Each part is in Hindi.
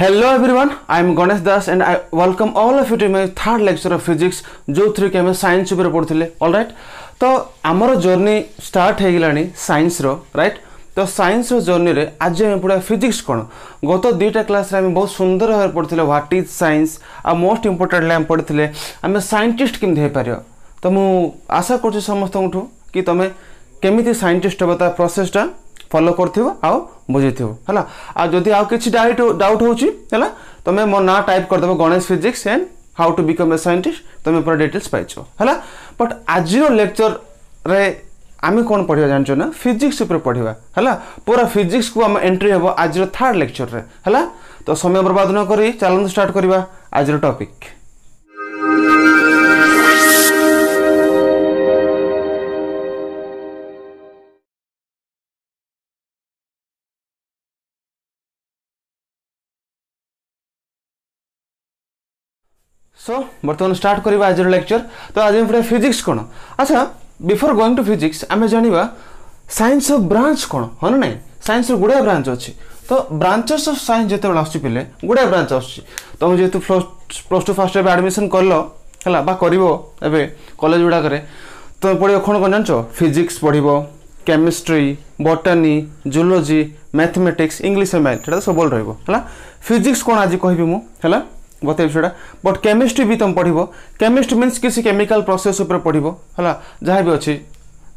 hello everyone I am Ganesh Das and I welcome all of you to my third lecture of physics जो थ्रू कि आम साइंस पढ़ुले अल रईट तो आमर जर्नी स्टार्ट हो गलानी साइंस रो राइट तो साइंस रो जर्नी रे आज आम पढ़ा फिजिक्स कौन गत दुईटा क्लास आम बहुत सुंदर भाव पढ़ुले ह्वाट इज साइंस आ मोस्ट इंपोर्टाट आम पढ़ुले आम सैंटिस्ट कमी हो पार तो मुझ आशा करमें समस्त केमी सैंटिस्ट हाँ तार प्रोसेसटा ଫଲୋ କରୁଥିବ ଆଉ ବୁଝିଥିବ ହେଲା ଆଉ ଯଦି ଆଉ କିଛି ଡାଉଟ୍ ଡାଉଟ୍ ହେଉଛି ହେଲା ତୁମେ ମୋ ନାଁ ଟାଇପ୍ କରିଦେବ Ganesh physics and how to become a scientist ତୁମେ ପୁରା ଡିଟେଲ୍ସ ପାଇଯିବ ହେଲା ବଟ୍ ଆଜିର ଲେକ୍ଚର୍ରେ ଆମେ କ'ଣ ପଢ଼ିବା ଜାଣିଛୁ ନା ଫିଜିକ୍ସ ଉପରେ ପଢ଼ିବା ହେଲା ପୁରା ଫିଜିକ୍ସକୁ ଆମ ଏଣ୍ଟ୍ରି ହେବ ଆଜିର ଥାର୍ଡ଼ ଲେକ୍ଚର୍ରେ ହେଲା ତ ସମୟ ବର୍ବାଦ ନ କରି ଚାଲନ୍ତୁ ଷ୍ଟାର୍ଟ କରିବା ଆଜିର ଟପିକ୍ সো বর্তমান স্টার্ট করা আজর লেকচর তো আজ আমি পড়া ফিজিক্স কোণ আচ্ছা বিফোর গোয়িং টু ফিজিক্স আমি জাঁয়া সাইন্স অফ ব্রাঞ্চ কোণ হ্যাঁ না সাইন্সর গুড়িয়া ব্রাঞ্চ অছি তো ব্রাঞ্চেস অফ সাইন্স যেতবে আসছি পিলে গুড়িয়া ব্রাঞ্চ আসছি তুমি যেহেতু প্লস টু ফার্স্ট এবার আডমিশন কল হল বা করব এবে কলেজ গুড়াকরে তুমি পড়ব কোণ কোণ জাঁচ ফিজিক্স পড়ব chemistry botany zoology mathematics English math সেটা তো সবল রহব হল ফিজিক্স কোণ আজ কহবি মু হ্যাঁ गते विषय बट केमिस्ट्री भी तुम पढ़व केमिस्ट्री मीनस किसी केमिकाल प्रोसेस पढ़व है जहाँ भी अच्छे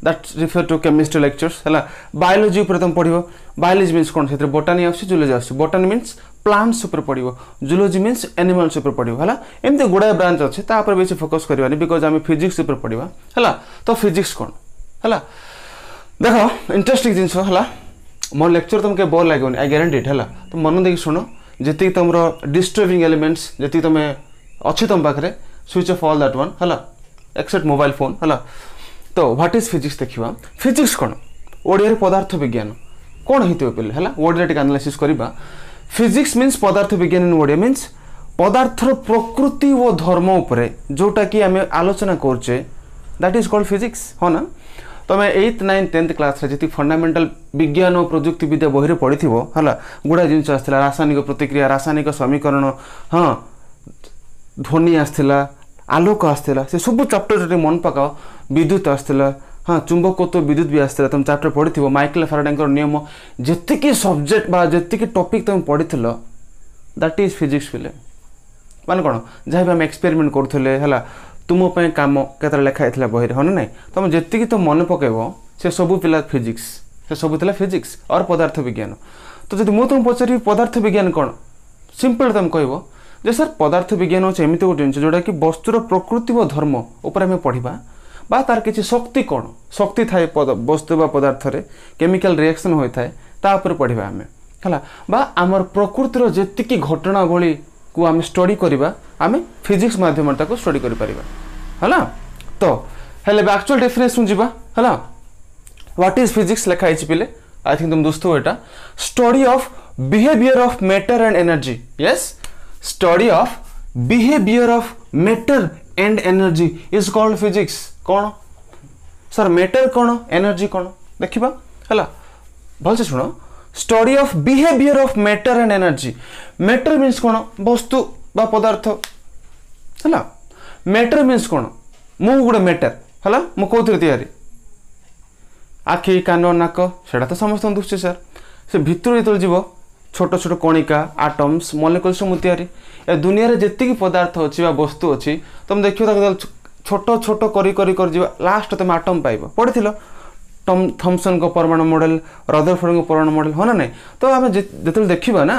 that refer to chemistry lectures है बायोलोजी तुम पढ़व बायोलोजी मीनस कौन से बोटानी आस आोटानी मीनस प्लांट्स उपर पढ़व जुलोजी मीनस एनिमल्स उपर पढ़व है एमती गुड़ाए ब्रांच अच्छे तापर बेस फोकस करवानी बिकज आम फिजिक्स पढ़ा है तो फिजिक्स कौन है देख इंटरेस्टिंग जिनस है मो लेक्चर तुमको बोर लगे आई ग्यारंटीड है तो मन देखिए शुण ଯେତିକି ତୁମର ଡିଷ୍ଟର୍ବିଂ ଏଲିମେଣ୍ଟସ୍ ଯେତିକି ତୁମେ ଅଛି ତୁମ ପାଖରେ switch off all that one ହେଲା ଏକ୍ସେପ୍ଟ ମୋବାଇଲ୍ ଫୋନ୍ ହେଲା ତ ହ୍ୱାଟ୍ ଇଜ୍ ଫିଜିକ୍ସ ଦେଖିବା ଫିଜିକ୍ସ କ'ଣ ଓଡ଼ିଆରେ ପଦାର୍ଥ ବିଜ୍ଞାନ କ'ଣ ହେଇଥିବ ପିଲେ ହେଲା ଓଡ଼ିଆ ଟିକେ ଆନାଲିସିସ୍ କରିବା ଫିଜିକ୍ସ ମିନ୍ସ ପଦାର୍ଥ ବିଜ୍ଞାନ ଇନ୍ ଓଡ଼ିଆ ମିନ୍ସ ପଦାର୍ଥର ପ୍ରକୃତି ଓ ଧର୍ମ ଉପରେ ଯେଉଁଟାକି ଆମେ ଆଲୋଚନା କରୁଛେ ଦ୍ୟାଟ୍ ଇଜ୍ କଲ୍ଡ ଫିଜିକ୍ସ ହଁ ନା তুমি এইথ নাইন টেন্থ ক্লাসে যদি ফন্ডামেন্টাল বিজ্ঞান ও প্রযুক্তিবিদ্যা বহিরে পড়িথিব হলা গুড়া জিনিস আসছিলা রাসায়নিক প্রতিক্রিয়া রাসায়নিক সমীকরণ হ্যাঁ ধ্বনি আসছিলা আলোক আসছিলা সে সব চ্যাপ্টর যদি মন পকাও বিদ্যুৎ আসছিলা হ্যাঁ চুম্বকত্ব বিদ্যুৎ বি আসছিলা তুমি চ্যাপ্টর পড়িথিব মাইকেল ফারাডেঙ্কর নিয়ম যেতিকি সবজেক্ট বা যেতিকি টপিক তুমি পড়িথিল দ্যাট ইজ ফিজিক্স ফিলে মানে কোণ যা বি আমি এক্সপেরিমেন্ট করুলে হলা ତୁମ ପାଇଁ କାମ କେତେଟା ଲେଖା ହେଇଥିଲା ବହିରେ ହଁ ନା ନାହିଁ ତୁମେ ଯେତିକି ତ ମନେ ପକାଇବ ସେ ସବୁ ଥିଲା ଫିଜିକ୍ସ ସେ ସବୁ ଥିଲା ଫିଜିକ୍ସ ଅର୍ ପଦାର୍ଥ ବିଜ୍ଞାନ ତ ଯଦି ମୁଁ ତୁମକୁ ପଚାରିବି ପଦାର୍ଥ ବିଜ୍ଞାନ କ'ଣ ସିମ୍ପଲ୍ ତୁମେ କହିବ ଯେ ସାର୍ ପଦାର୍ଥ ବିଜ୍ଞାନ ହେଉଛି ଏମିତି ଗୋଟେ ଜିନିଷ ଯେଉଁଟାକି ବସ୍ତୁର ପ୍ରକୃତି ଓ ଧର୍ମ ଉପରେ ଆମେ ପଢ଼ିବା বা তার কিছু শক্তি কোণ শক্তি থাকে বস্তু বা পদার্থরে কেমিকাল রিয়াকশন হয়ে থাকে তা উপরে পড়া আমি হল বা আমার প্রকৃতির যেতিকি ঘটনাবলী কু আমি ଷ୍ଟଡ଼ି କରିବା ଆମେ ଫିଜିକ୍ସ ମାଧ୍ୟମରେ ତାକୁ ଷ୍ଟଡ଼ି କରିପାରିବା ହେଲା ତ ହେଲେ ଏବେ ଆକ୍ଚୁଆଲ ଡେଫିନେସନ୍ ଯିବା ହେଲା ହ୍ୱାଟ୍ ଇଜ୍ ଫିଜିକ୍ସ ଲେଖା ହେଇଛି ପିଲେ ଆଇ ଥିଙ୍କ ତୁମ ଦୁସ୍ଥ ଏଇଟା study of behaviour of matter and energy yes study of behaviour of matter and energy is called physics କ'ଣ ସାର୍ ମ୍ୟାଟର କ'ଣ ଏନର୍ଜି କ'ଣ ଦେଖିବା ହେଲା ଭଲସେ ଶୁଣ study of behaviour of matter and energy matter means কোণ বস্তু বা পদার্থ ହେଲା ମ୍ୟାଟର ମିନ୍ସ କ'ଣ ମୁଁ ଗୋଟେ ମ୍ୟାଟର ହେଲା ମୁଁ କେଉଁଥିରେ ତିଆରି ଆଖି କାନ ନାକ ସେଇଟା ତ ସମସ୍ତଙ୍କୁ ଦୁଶୁଛି ସାର୍ ସେ ଭିତରୁ ଯେତେବେଳେ ଯିବ ଛୋଟ ଛୋଟ କଣିକା ଆଟମ୍ସ ମଲେକୁଲ ସବୁ ତିଆରି ଏ ଦୁନିଆରେ ଯେତିକି ପଦାର୍ଥ ଅଛି ବା ବସ୍ତୁ ଅଛି ତୁମେ ଦେଖିବ ତାକୁ ଛୋଟ ଛୋଟ କରି କରି କରି ଯିବ ଲାଷ୍ଟ ତୁମେ ଆଟମ୍ ପାଇବ ପଢ଼ିଥିଲ ଟମ୍ ଥମ୍ସନ୍ଙ୍କ ପରମାଣୁ ମଡ଼େଲ ରଦରଫୋର୍ଡଙ୍କ ପରମାଣୁ ମଡ଼େଲ ହଁ ନା ନାହିଁ ତ ଆମେ ଯେତେବେଳେ ଦେଖିବା ନା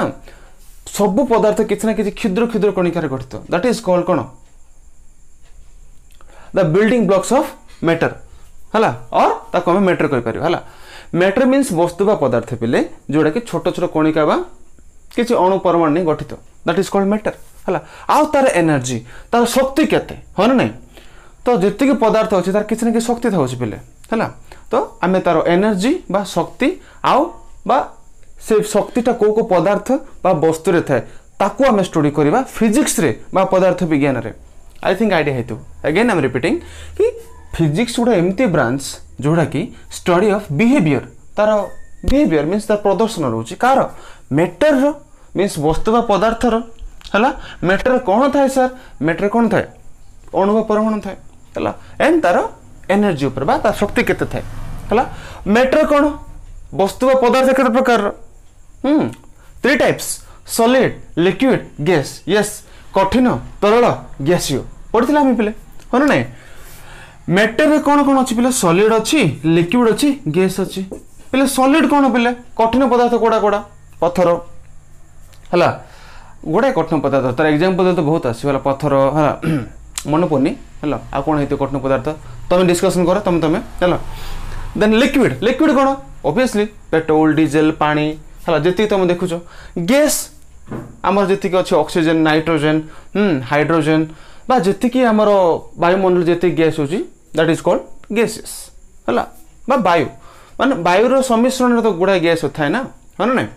ସବୁ ପଦାର୍ଥ କିଛି ନା କିଛି କ୍ଷୁଦ୍ର କ୍ଷୁଦ୍ର କଣିକାରେ ଗଠିତ ଦ୍ୟାଟ୍ ଇଜ୍ କଲ୍ କ'ଣ the building blocks of matter ହେଲା ଅର୍ ତାକୁ ଆମେ ମ୍ୟାଟର କହିପାରିବା ହେଲା ମ୍ୟାଟର ମିନ୍ସ ବସ୍ତୁ ବା ପଦାର୍ଥ ପିଲେ ଯେଉଁଟାକି ଛୋଟ ଛୋଟ କଣିକା ବା କିଛି ଅଣୁ ପରମାଣୁ ନେଇ ଗଠିତ ଦ୍ୟାଟ୍ ଇଜ୍ କଲ୍ଡ ମ୍ୟାଟର ହେଲା ଆଉ ତାର ଏନର୍ଜି ତାର ଶକ୍ତି କେତେ ହଁ ନା ନାହିଁ ତ ଯେତିକି ପଦାର୍ଥ ଅଛି ତାର କିଛି ନା କିଛି ଶକ୍ତି ଥାଉଛି ପିଲେ ହେଲା তো আমি তার এনর্জি বা শক্তি আও বা সে শক্তিটা কেউ কেউ পদার্থ বা বস্তুরে থাকে তাকে আমি স্টডি করা ফিজিক্সরে বা পদার্থ বিজ্ঞানরে আই থিঙ্ক আইডিয়া হইতু এগেন আই এম রিপিটিং কি ফিজিক্স গোটা এমতি ব্রাঞ্চ যেটা কি স্টডি অফ বিহেভিয়ার তার বিহেভিয়ার মিন্স তার প্রদর্শন রয়েছে কার ম্যাটরর মিন্স বস্তু বা পদার্থর ହେଲା ମ୍ୟାଟର କ'ଣ ଥାଏ ସାର୍ ମ୍ୟାଟର କ'ଣ ଥାଏ ଅଣୁ ବା ପରମାଣୁ ଥାଏ ହେଲା ଏଣ୍ଡ ତାର एनर्जी उपर शक्ति के मैटर कौन वस्तु पदार्थ कत प्रकार three types solid liquid gas yes कठिन तरल गैसियो पढ़ी आम पे हाँ ना मैटर में कौन कौन अच्छी पे सलीड अच्छी लिक्विड अच्छी गैस अच्छी पे सलीड कौन पे कठिन पदार्थ कौड़ा कौड़ा पथर है गुड़ा कठिन पदार्थ तार एक्जाम्पल तो बहुत आसगला पथर है मन पड़नी ହେଲା ଆଉ କ'ଣ ହେଇଥିବ କଠିନ ପଦାର୍ଥ ତୁମେ ଡିସ୍କସନ୍ କର ତୁମେ ତୁମେ ହେଲା ଦେନ୍ ଲିକ୍ୱିଡ଼ ଲିକ୍ୱିଡ଼ କ'ଣ ଅବଭିୟସ୍ଲି ପେଟ୍ରୋଲ ଡିଜେଲ ପାଣି ହେଲା ଯେତିକି ତୁମେ ଦେଖୁଛ ଗ୍ୟାସ୍ ଆମର ଯେତିକି ଅଛି ଅକ୍ସିଜେନ୍ ନାଇଟ୍ରୋଜେନ୍ ହାଇଡ୍ରୋଜେନ୍ ବା ଯେତିକି ଆମର ବାୟୁମଣ୍ଡଳ ଯେତିକି ଗ୍ୟାସ୍ ହେଉଛି ଦ୍ୟାଟ୍ ଇଜ୍ କଲ୍ଡ ଗ୍ୟାସେସ୍ ହେଲା ବା ବାୟୁ ମାନେ ବାୟୁର ସମ୍ମିଶ୍ରଣରେ ତ ଗୁଡ଼ାଏ ଗ୍ୟାସ୍ ଥାଏ ନା ହଁ ନା ନାହିଁ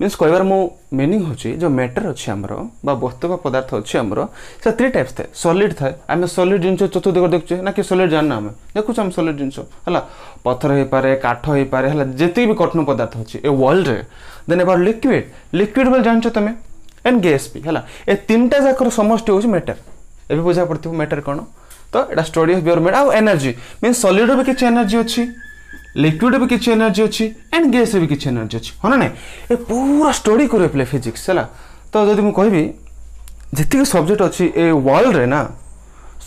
ମିନ୍ସ କହିବାର ମୁଁ ମିନିଂ ହେଉଛି ଯେଉଁ ମ୍ୟାଟର ଅଛି ଆମର ବା ବସ୍ତୁ ବା ପଦାର୍ଥ ଅଛି ଆମର ସେ ଥ୍ରୀ ଟାଇପ୍ସ ଥାଏ ସଲିଡ୍ ଥାଏ ଆମେ ସଲିଡ୍ ଜିନିଷ ଚତୁର୍ଦିଗ ଦେଖୁଛେ ନା କି ସଲିଡ୍ ଜାଣିନା ଆମେ ଦେଖୁଛୁ ଆମେ ସଲିଡ୍ ଜିନିଷ ହେଲା ପଥର ହେଇପାରେ କାଠ ହେଇପାରେ ହେଲା ଯେତିକି ବି କଠିନ ପଦାର୍ଥ ଅଛି ଏ ୱାର୍ଲଡରେ ଦେନ୍ ଏବାର ଲିକ୍ୱିଡ୍ ଲିକ୍ୱିଡ୍ ବୋଲି ଜାଣିଛ ତମେ ଆଣ୍ଡ ଗ୍ୟାସ୍ ବି ହେଲା ଏ ତିନିଟା ଯାକର ସମଷ୍ଟି ହେଉଛି ମ୍ୟାଟର ଏବେ ବୁଝା ପଡ଼ିଥିବ ମ୍ୟାଟର କ'ଣ ତ ଏଇଟା ଷ୍ଟଡି ଅଫ୍ ୟୋର ମ୍ୟାଟ ଆଉ ଏନର୍ଜି ମିନ୍ସ ସଲିଡ୍ର ବି କିଛି ଏନର୍ଜି ଅଛି लिक्विड भी किसी एनर्जी अच्छी एंड गैस भी किसी एनर्जी अच्छी हाँ ना ना ये पूरा स्टडी को प्ले फिजिक्स है तो जब मुझे कह ଯେତିକି ସବଜେକ୍ଟ ଅଛି ଏ ୱାର୍ଲଡ଼ରେ ନା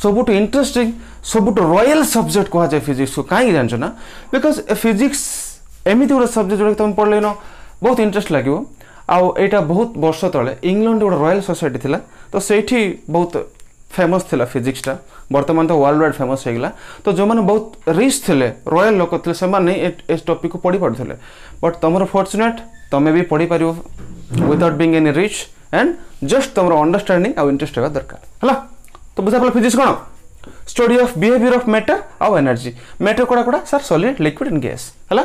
ସବୁଠୁ ଇଣ୍ଟରେଷ୍ଟିଂ ସବୁଠୁ ରୟାଲ ସବଜେକ୍ଟ କୁହାଯାଏ ଫିଜିକ୍ସକୁ କାହିଁକି ଜାଣିଛ ନା ବିକଜ୍ ଏ ଫିଜିକ୍ସ ଏମିତି ଗୋଟେ ସବଜେକ୍ଟ ଯେଉଁଟାକି ତୁମେ ପଢ଼ିଲେନ ବହୁତ ଇଣ୍ଟରେଷ୍ଟ ଲାଗିବ ଆଉ ଏଇଟା ବହୁତ ବର୍ଷ ତଳେ ଇଂଲଣ୍ଡରେ ଗୋଟେ ରୟାଲ ସୋସାଇଟି ଥିଲା ତ ସେଇଠି ବହୁତ ଫେମସ୍ ଥିଲା ଫିଜିକ୍ସଟା ବର୍ତ୍ତମାନ ତ ୱାର୍ଲଡ ୱାଇଡ଼ ଫେମସ୍ ହେଇଗଲା ତ ଯେଉଁମାନେ ବହୁତ ରିଚ୍ ଥିଲେ ରୟାଲ ଲୋକ ଥିଲେ ସେମାନେ ଏ ଟପିକ୍କୁ ପଢ଼ିପାରୁଥିଲେ ବଟ୍ ତୁମର ଫର୍ଚୁନେଟ୍ ତୁମେ ବି ପଢ଼ିପାରିବ without being any rich and just ତୁମର ଅଣ୍ଡରଷ୍ଟାଣ୍ଡିଂ ଆଉ ଇଣ୍ଟରେଷ୍ଟ ହେବା ଦରକାର ହେଲା ତ ବୁଝାପଡ଼ିଲା ଫିଜିକ୍ସ କ'ଣ study of behaviour of matter ଆଉ ଏନର୍ଜି ମ୍ୟାଟର କୋଡ଼ା କୋଡ଼ା sir solid liquid and gas ହେଲା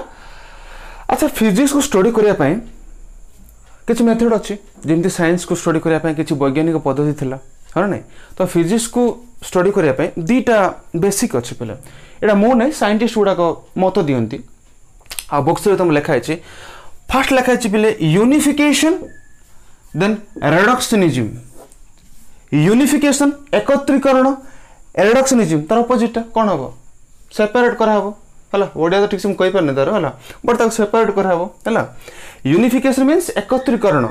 ଆଚ୍ଛା ଫିଜିକ୍ସକୁ ଷ୍ଟଡି କରିବା ପାଇଁ କିଛି ମେଥଡ଼ ଅଛି ଯେମିତି ସାଇନ୍ସକୁ ଷ୍ଟଡି କରିବା ପାଇଁ କିଛି ବୈଜ୍ଞାନିକ ପଦ୍ଧତି ଥିଲା ହଁ ନାଇଁ ତ ଫିଜିକ୍ସକୁ ଷ୍ଟଡ଼ି କରିବା ପାଇଁ ଦୁଇଟା ବେସିକ୍ ଅଛି ପିଲା ଏଇଟା ମୁଁ ନାହିଁ ସାଇଣ୍ଟିଷ୍ଟ ଗୁଡ଼ାକ ମତ ଦିଅନ୍ତି ଆଉ ବକ୍ସରେ ତୁମ ଲେଖା ହେଇଛି ଫାର୍ଷ୍ଟ ଲେଖା ହେଇଛି ପିଲେ ୟୁନିଫିକେସନ୍ ଦେନ୍ ରେଡକ୍ସନିଜିମ୍ ୟୁନିଫିକେସନ୍ ଏକତ୍ରୀକରଣ ରେଡକ୍ସନିଜିମ୍ ତାର ଅପୋଜିଟ୍ଟା କ'ଣ ହେବ ସେପାରେଟ୍ କରାହେବ ହେଲା ଓଡ଼ିଆ ତ ଠିକ୍ ସେ ମୁଁ କହିପାରୁନି ତାର ହେଲା ବଟ୍ ତାକୁ ସେପାରେଟ୍ କରାହେବ ହେଲା ୟୁନିଫିକେସନ୍ ମିନ୍ସ ଏକତ୍ରୀକରଣ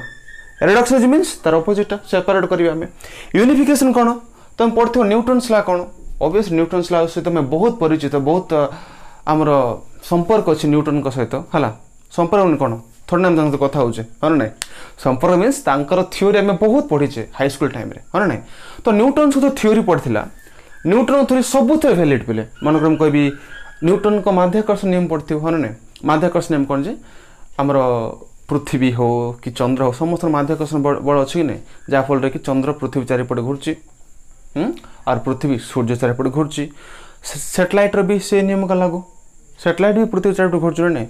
ରେଡକ୍ସନ୍ ମିନ୍ସ ତାର ଅପୋଜିଟ୍ଟା ସେପାରେଟ୍ କରିବା ଆମେ ୟୁନିଫିକେସନ୍ କ'ଣ ତୁମେ ପଢ଼ୁଥିବ ନ୍ୟୁଟ୍ରନ୍ସ ଲା କ'ଣ ଅବଭିୟସ୍ ନ୍ୟୁଟ୍ରନ୍ସ ଲା ସହିତ ଆମେ ବହୁତ ପରିଚିତ ବହୁତ ଆମର ସମ୍ପର୍କ ଅଛି ନ୍ୟୁଟ୍ରନ୍ଙ୍କ ସହିତ ହେଲା ସମ୍ପର୍କ ମାନେ କ'ଣ ଥୋଡ଼ି ନା ଆମେ ତାଙ୍କ ସହିତ କଥା ହେଉଛେ ହଁ ନା ନାଇଁ ସମ୍ପର୍କ ମିନ୍ସ ତାଙ୍କର ଥିଓରି ଆମେ ବହୁତ ପଢ଼ିଛେ ହାଇସ୍କୁଲ ଟାଇମ୍ରେ ହଁ ନା ନାଇଁ ତ ନ୍ୟୁଟ୍ରନ୍ ସହିତ ଥିଓରି ପଢ଼ିଥିଲା ନ୍ୟୁଟ୍ରନ୍ ଥିଓରି ସବୁଥିରେ ଭ୍ୟାଲିଡ୍ ପିଲେ ମନେକର ମୁଁ କହିବି ନ୍ୟୁଟ୍ରନ୍ଙ୍କ ମାଧ୍ୟାକର୍ଷଣ ନିୟମ ପଢ଼ିଥିବ ହଁ ନା ନାଇଁ ମାଧ୍ୟାକର୍ଷଣ ନିୟମ କ'ଣ ଯେ ଆମର ପୃଥିବୀ ହେଉ କି ଚନ୍ଦ୍ର ହେଉ ସମସ୍ତର ମାଧ୍ୟାକର୍ଷଣ ବଳ ଅଛି କି ନାହିଁ ଯାହାଫଳରେ କି ଚନ୍ଦ୍ର ପୃଥିବୀ ଚାରିପଟେ ଘୁରୁଛି আর পৃথিবী সূর্য চারিপটে ঘুরছি স্যাটেলাইটর বি সে নিয়ম কা লাগু স্যাটেলাইট বি পৃথিবী চারিপটে ঘুরছে না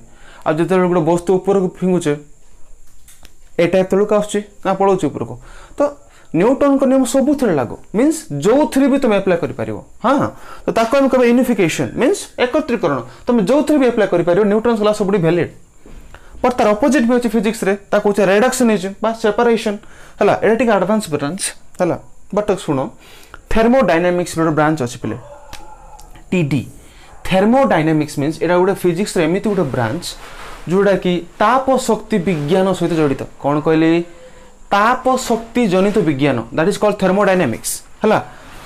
আর যেতবে গোটে বস্তু উপরକୁ ফিঙ্গুছে এটা তলক আসছে না পলাউছে উপরକୁ তো ନ୍ୟୁଟନ୍ଙ୍କ ନିୟମ ସବୁଥିରେ ଲାଗୁ ମିନ୍ସ ଯେଉଁଥିରେ ବି ତୁମେ ଆପ୍ଲାଏ କରିପାରିବ ହଁ ତ ତାକୁ ଆମେ କହିବା ୟୁନିଫିକେସନ୍ ମିନ୍ସ ଏକତ୍ରୀକରଣ ତୁମେ ଯେଉଁଥିରେ ବି ଆପ୍ଲାଏ କରିପାରିବ ନ୍ୟୁଟନ୍ସ ହେଲା ସବୁଠି ଭ୍ୟାଲିଡ୍ ବଟ୍ ତାର ଅପୋଜିଟ୍ ବି ହେଉଛି ଫିଜିକ୍ସରେ ତାକୁ ହେଉଛି ରେଡକ୍ସନିଜମ୍ ବା ସେପାରେସନ୍ ହେଲା ଏଇଟା ଟିକେ ଆଡ଼ଭାନ୍ସ ବ୍ରାଞ୍ଚ ହେଲା ବଟ୍ ଶୁଣ ଥେର୍ମୋଡାଇନାମିକ୍ସର ଗୋଟେ ବ୍ରାଞ୍ଚ ଅଛି ପିଲେ ଟି ଡି ଥେର୍ମୋଡାଇନାମିକ୍ସ ମିନ୍ସ ଏଇଟା ଗୋଟେ ଫିଜିକ୍ସର ଏମିତି ଗୋଟେ ବ୍ରାଞ୍ଚ ଯେଉଁଟାକି ତାପ ଶକ୍ତି ବିଜ୍ଞାନ ସହିତ ଜଡ଼ିତ କ'ଣ କହିଲି ତାପ ଶକ୍ତି ଜନିତ ବିଜ୍ଞାନ ଦ୍ୟାଟ୍ ଇଜ୍ କଲ୍ ଥେର୍ମୋଡାଇନାମିକ୍ସ ହେଲା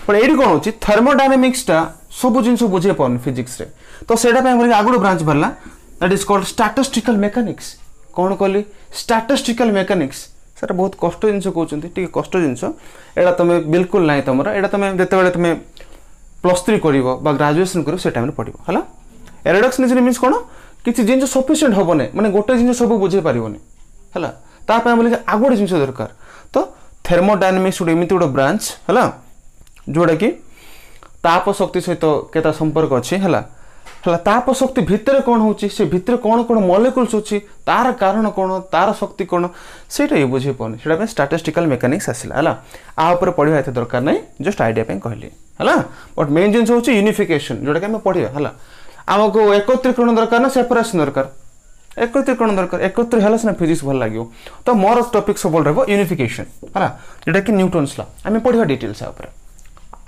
ବଟ୍ ଏଇଠି କ'ଣ ହେଉଛି ଥେର୍ମୋଡାଇନାମିକ୍ସଟା ସବୁ ଜିନିଷ ବୁଝେଇ ପାରୁନି ଫିଜିକ୍ସରେ ତ ସେଇଟା ପାଇଁ ବୋଲିକି ଆଗରୁ ବ୍ରାଞ୍ଚ ବାହାରିଲା that is called statistical mechanics କ'ଣ କଲି ଷ୍ଟାଟିଷ୍ଟିକାଲ ମେକାନିକ୍ସ ସେଟା ବହୁତ କଷ୍ଟ ଜିନିଷ କହୁଛନ୍ତି ଟିକେ କଷ୍ଟ ଜିନିଷ ଏଇଟା ତୁମେ ବିଲକୁଲ ନାହିଁ ତୁମର ଏଇଟା ତୁମେ ଯେତେବେଳେ ତୁମେ ପ୍ଲସ୍ ଥ୍ରୀ କରିବ ବା ଗ୍ରାଜୁଏସନ୍ କରିବ ସେ ଟାଇମ୍ରେ ପଡ଼ିବ ହେଲା ଏରୋଡକ୍ସନିଜିନ୍ ମିନ୍ସ କ'ଣ କିଛି ଜିନିଷ ସଫିସିଏଣ୍ଟ ହେବ ନାହିଁ ମାନେ ଗୋଟେ ଜିନିଷ ସବୁ ବୁଝେଇ ପାରିବନି ହେଲା ତା ପାଇଁ ବୋଲିକି ଆଉ ଗୋଟେ ଜିନିଷ ଦରକାର ତ ଥର୍ମୋଡାଇନାମିକ୍ସ ଗୋଟେ ଏମିତି ଗୋଟେ ବ୍ରାଞ୍ଚ ହେଲା ଯେଉଁଟାକି ତାପ ଶକ୍ତି ସହିତ କେତେ ସମ୍ପର୍କ ଅଛି ହେଲା ହେଲା ତା ଶକ୍ତି ଭିତରେ କ'ଣ ହେଉଛି ସେ ଭିତରେ କ'ଣ କ'ଣ ମଲେକୁଲ୍ସ ଅଛି ତାର କାରଣ କ'ଣ ତାର ଶକ୍ତି କ'ଣ ସେଇଟା ଇଏ ବୁଝେଇ ପାରୁନି ସେଇଟା ପାଇଁ ଷ୍ଟାଟିଷ୍ଟିକାଲ ମେକାନିକ୍ସ ଆସିଲା ହେଲା ଆ ଉପରେ ପଢ଼ିବା ଏତେ ଦରକାର ନାହିଁ ଜଷ୍ଟ ଆଇଡ଼ିଆ ପାଇଁ କହିଲି ହେଲା ବଟ୍ ମେନ୍ ଜିନିଷ ହେଉଛି ୟୁନିଫିକେସନ୍ ଯେଉଁଟାକି ଆମେ ପଢ଼ିବା ହେଲା ଆମକୁ ଏକତ୍ରୀକରଣ ଦରକାର ନା ସେପାରେସନ୍ ଦରକାର ଏକତ୍ରୀକରଣ ଦରକାର ଏକତ୍ର ହେଲା ସିନା ଫିଜିକ୍ସ ଭଲ ଲାଗିବ ତ ମୋର ଟପିକ୍ ସବୁବେଳେ ରହିବ ୟୁନିଫିକେସନ୍ ହେଲା ଯେଉଁଟାକି ନ୍ୟୁଟନ୍ସ ଲା ଆମେ ପଢ଼ିବା ଡିଟେଲ୍ସ ଉପରେ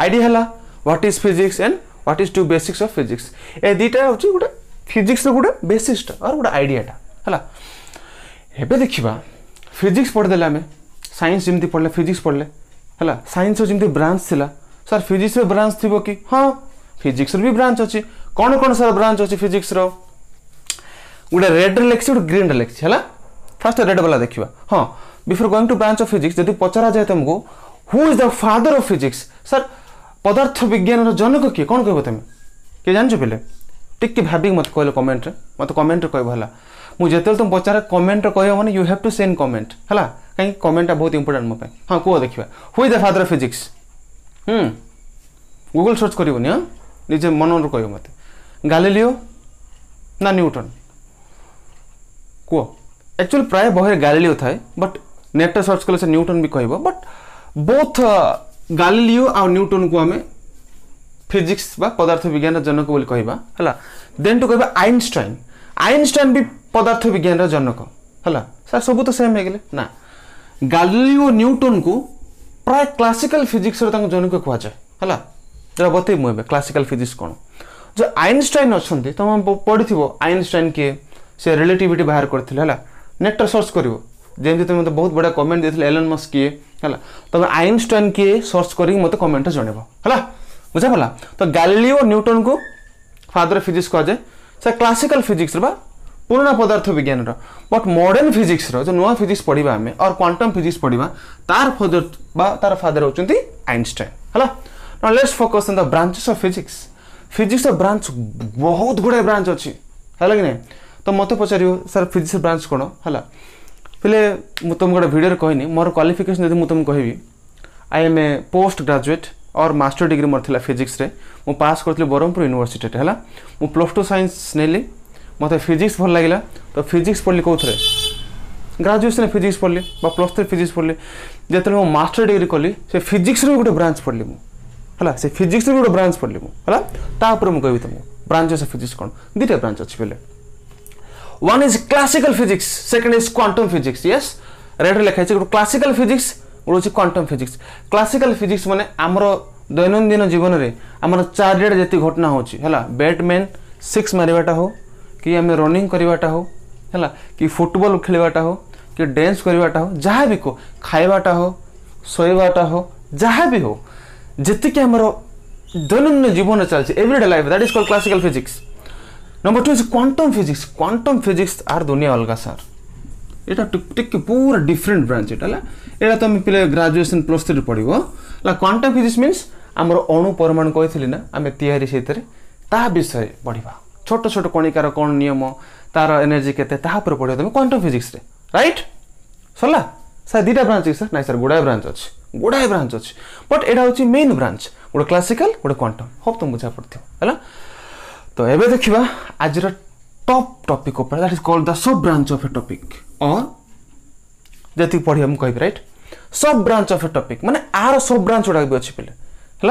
ଆଇଡ଼ିଆ ହେଲା what is physics and what is to basics of physics ଏ ଦୁଇଟା ହେଉଛି ଗୋଟେ ଫିଜିକ୍ସର ଗୋଟେ ବେସିକ୍ସଟା ଆଉ ଗୋଟେ ଆଇଡ଼ିଆଟା ହେଲା ଏବେ ଦେଖିବା ଫିଜିକ୍ସ ପଢ଼ିଦେଲେ ଆମେ ସାଇନ୍ସ ଯେମିତି ପଢ଼ିଲେ ଫିଜିକ୍ସ ପଢ଼ିଲେ ହେଲା ସାଇନ୍ସର ଯେମିତି ବ୍ରାଞ୍ଚ ଥିଲା ସାର୍ ଫିଜିକ୍ସର ବ୍ରାଞ୍ଚ ଥିବ କି ହଁ ଫିଜିକ୍ସର ବି ବ୍ରାଞ୍ଚ ଅଛି କ'ଣ କ'ଣ ସାର୍ ବ୍ରାଞ୍ଚ ଅଛି ଫିଜିକ୍ସର ଗୋଟେ ରେଡ଼୍ରେ ଲେଖିଛି ଗୋଟେ ଗ୍ରୀନ୍ରେ ଲେଖିଛି ହେଲା ଫାର୍ଷ୍ଟ ରେଡ଼୍ ବାଲା ଦେଖିବା ହଁ before going to branch of physics ଯଦି ପଚରାଯାଏ ତୁମକୁ who is the father of physics sir পদার্থ বিজ্ঞানর জনক কি কোণ কহব তুমি কে জানিছ পিলে টিকি ভাবিকি মতো কহিল কমেন্টরে মতো কমেন্টরে কহব হল মু যেতবে তুমি পচারে কমেন্টরে কহব মানে you have to send comment হল কাহি কমেন্টটা বহুত ইম্পর্টাট মো হ্যাঁ কুহ দেখিবা হুই দ্য ফাদর ফিজিক্স হুম গুগল সর্চ করবনি হ্যাঁ নিজ মনর কহব মতো গালিলিও না নিউটন কুহ একচুয়ালি প্রায় বহে গালিলিও থাকে বট নেটটা সর্চ কলে সে নিউটন বি কহব বট বোথ ଗାଲିଲିଓ ଆଉ ନ୍ୟୁଟନ୍କୁ ଆମେ ଫିଜିକ୍ସ ବା ପଦାର୍ଥ ବିଜ୍ଞାନର ଜନକ ବୋଲି କହିବା ହେଲା ଦେନ୍ ଟୁ କହିବା ଆଇନଷ୍ଟାଇନ୍ ଆଇନଷ୍ଟାଇନ୍ ବି ପଦାର୍ଥ ବିଜ୍ଞାନର ଜନକ ହେଲା ସାର୍ ସବୁ ତ ସେମ୍ ହେଇଗଲେ ନା ଗାଲିଲିଓ ନ୍ୟୁଟନ୍କୁ ପ୍ରାୟ କ୍ଲାସିକାଲ ଫିଜିକ୍ସର ତାଙ୍କୁ ଜନକ କୁହାଯାଏ ହେଲା ଯେଉଁଟା ବତେଇ ମୁଁ ଏବେ କ୍ଲାସିକାଲ ଫିଜିକ୍ସ କ'ଣ ଯେଉଁ ଆଇନଷ୍ଟାଇନ୍ ଅଛନ୍ତି ତୁମେ ପଢ଼ିଥିବ ଆଇନଷ୍ଟାଇନ୍ କିଏ ସେ ରିଲେଟିଭିଟି ବାହାର କରିଥିଲେ ହେଲା ନେଟ୍ରେ ସର୍ଚ୍ଚ କରିବ ଯେମିତି ତୁମେ ମୋତେ ବହୁତ ବଢ଼ିଆ କମେଣ୍ଟ ଦେଇଥିଲେ ଏଲନ୍ ମସ୍କ କିଏ ହେଲା ତୁମେ ଆଇନଷ୍ଟାଇନ୍ କିଏ ସର୍ଚ୍ଚ କରିକି ମୋତେ କମେଣ୍ଟରେ ଜଣେଇବ ହେଲା ବୁଝାପଡ଼ିଲା ତ ଗ୍ୟାଲିଲିଓ ନ୍ୟୁଟନ୍କୁ ଫାଦର ଫିଜିକ୍ସ କୁହାଯାଏ ସେ କ୍ଲାସିକାଲ୍ ଫିଜିକ୍ସର ବା ପୁରୁଣା ପଦାର୍ଥ ବିଜ୍ଞାନର ବଟ୍ ମଡ଼ର୍ଣ୍ଣ ଫିଜିକ୍ସର ଯେଉଁ ନୂଆ ଫିଜିକ୍ସ ପଢ଼ିବା ଆମେ ଅର୍ କ୍ୱାଣ୍ଟମ୍ ଫିଜିକ୍ସ ପଢ଼ିବା ତାର ଫାଦର ବା ତାର ଫାଦର ହେଉଛନ୍ତି ଆଇନଷ୍ଟାଇନ୍ ହେଲା let's focus on the branches of physics ଫିଜିକ୍ସର ବ୍ରାଞ୍ଚ ବହୁତ ଗୁଡ଼ାଏ ବ୍ରାଞ୍ଚ ଅଛି ହେଲା କି ନାହିଁ ତ ମୋତେ ପଚାରିବ ସାର୍ ଫିଜିକ୍ସ ବ୍ରାଞ୍ଚ କ'ଣ ହେଲା फिले मुझे तुमको भिडियो कहनी मोर क्वाफिकेसन जब तुमको कह I am a post graduate और मास्टर डिग्री मोर था फिजिक्स मुझे पास करी ब्रह्मपुर यूनिभर्सीटे है मुझ प्लस टू सैंस ने मतलब फिजिक्स भल लगे तो फिजिक्स पढ़ली कौन थे ग्राजुएसन फिजिक्स पढ़ली प्लस थ्री फिजिक्स पढ़ली जितने मुझे मास्टर डिग्री कली से फिजिक्स भी गोटे ब्रांच पढ़ली मुझे से फिजिक्स भी गोटे ब्रांच पढ़ली मुझे मुझे कहूँ ब्रांच अच्छे फिजिक्स कौन दुटा ब्रांच अच्छे पहले one is classical physics second is quantum physics yes red लिखा है क्लासिकल फिजिक्स गोटे क्वांटम फिजिक्स क्लासिकल फिजिक्स मैंने आम दैनन्दिन जीवन में आम चार जी घटना होगा बैटमैन सिक्स मारवाटा हो कि आम रनिंग करवाटा होगा कि फुटबल खेलवाटा हो कि डेन्स करवाटा हो जहाँ भी कहो खाइबाटा हो शोटा हो जहाँ भी हो जी आम दैनन्दिन जीवन चलती everyday life that is call classical physics number two is quantum physics quantum physics আর দুনিয়া অলগা ସାର୍ এটা ଟିକେ ପୁରା ଡିଫରେଣ୍ଟ ବ୍ରାଞ୍ଚ ଏଇଟା ହେଲା ଏଇଟା ତମେ ପିଲା ଗ୍ରାଜୁଏସନ୍ ପ୍ଲସ୍ ଥ୍ରୀରେ ପଢ଼ିବ ହେଲା କ୍ୱାଣ୍ଟମ୍ ଫିଜିକ୍ସ ମିନ୍ସ ଆମର ଅଣୁ ପରମାଣୁ କହିଥିଲି ନା ଆମେ ତିଆରି ସେଇଥିରେ ତାହା ବିଷୟରେ ପଢ଼ିବା ଛୋଟ ଛୋଟ କଣିକାର କ'ଣ ନିୟମ ତାର ଏନର୍ଜି କେତେ ତାହା ଉପରେ ପଢ଼ିବ ତମେ କ୍ୱାଣ୍ଟମ୍ ଫିଜିକ୍ସରେ ରାଇଟ୍ ସରିଲା ସାର୍ ଦୁଇଟା ବ୍ରାଞ୍ଚ ଅଛି ସାର୍ ନାଇଁ ସାର୍ ଗୁଡ଼ାଏ ବ୍ରାଞ୍ଚ ଅଛି ଗୁଡ଼ାଏ ବ୍ରାଞ୍ଚ ଅଛି ବଟ୍ ଏଇଟା ହେଉଛି ମେନ୍ ବ୍ରାଞ୍ଚ ଗୋଟେ କ୍ଲାସିକାଲ ଗୋଟେ କ୍ୱାଣ୍ଟମ୍ ହୋପ୍ ତୁମକୁ ବୁଝା ପଡ଼ିଥିବ ହେଲା तो ये देखा आज टप topic that is called the sub branch of a topic और जी पढ़िया मुझे right sub branch of a topic मैंने आर सब ब्रांच गुड़ाक भी अच्छे पे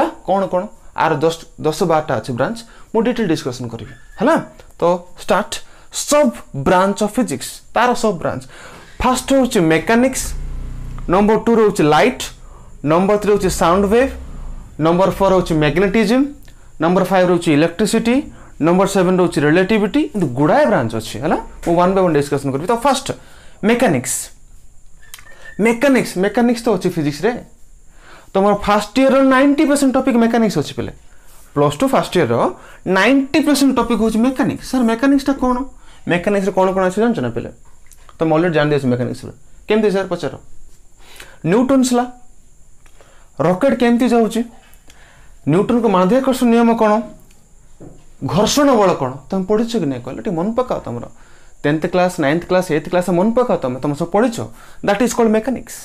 है कौन कौन आर दस दस बारटा अच्छे ब्रांच मुझे डिटेल डिस्कसन करी है तो स्टार्ट सब ब्रांच अफ फिजिक्स तार सब ब्रांच फास्ट हूँ मेकानिक्स नंबर टू रोच लाइट नंबर थ्री रोचे साउंड वेव नंबर फोर रोचे मैग्नेटिज्म नंबर फाइव रोचे इलेक्ट्रिसिटी नंबर सेवेन रोच रिलेटिविटी इन गुड़ाए ब्रांच अच्छे है वन बै वन डिस्कसन करी तो फास्ट मेकानिक्स मेकानिक्स मेकानिक्स तो अच्छे फिजिक्स रे तुम first year ninety percent topic mechanics अच्छे पहले plus two first year ninety percent topic हूँ मेकानिक्स सर मेकानिक्सटा कौन मेकानिक्स कौन कौन अच्छे जानते पहले पे तुम अलरेडी जान दिए मेकानिक्स केमती सर पचार न्यूटन्स ला रकेट केमती जाऊँ न्यूटन को माध्याकर्षण नियम कौन ঘর্ষণ বল କ'ଣ ତୁମେ ପଢ଼ିଛ କି ନାହିଁ କହିଲ ଟିକେ ମନେ ପକାଅ ତୁମର tenth class ninth class eighth class ମନେ ପକାଅ ତୁମେ ତୁମେ ସବୁ ପଢ଼ିଛ that is called mechanics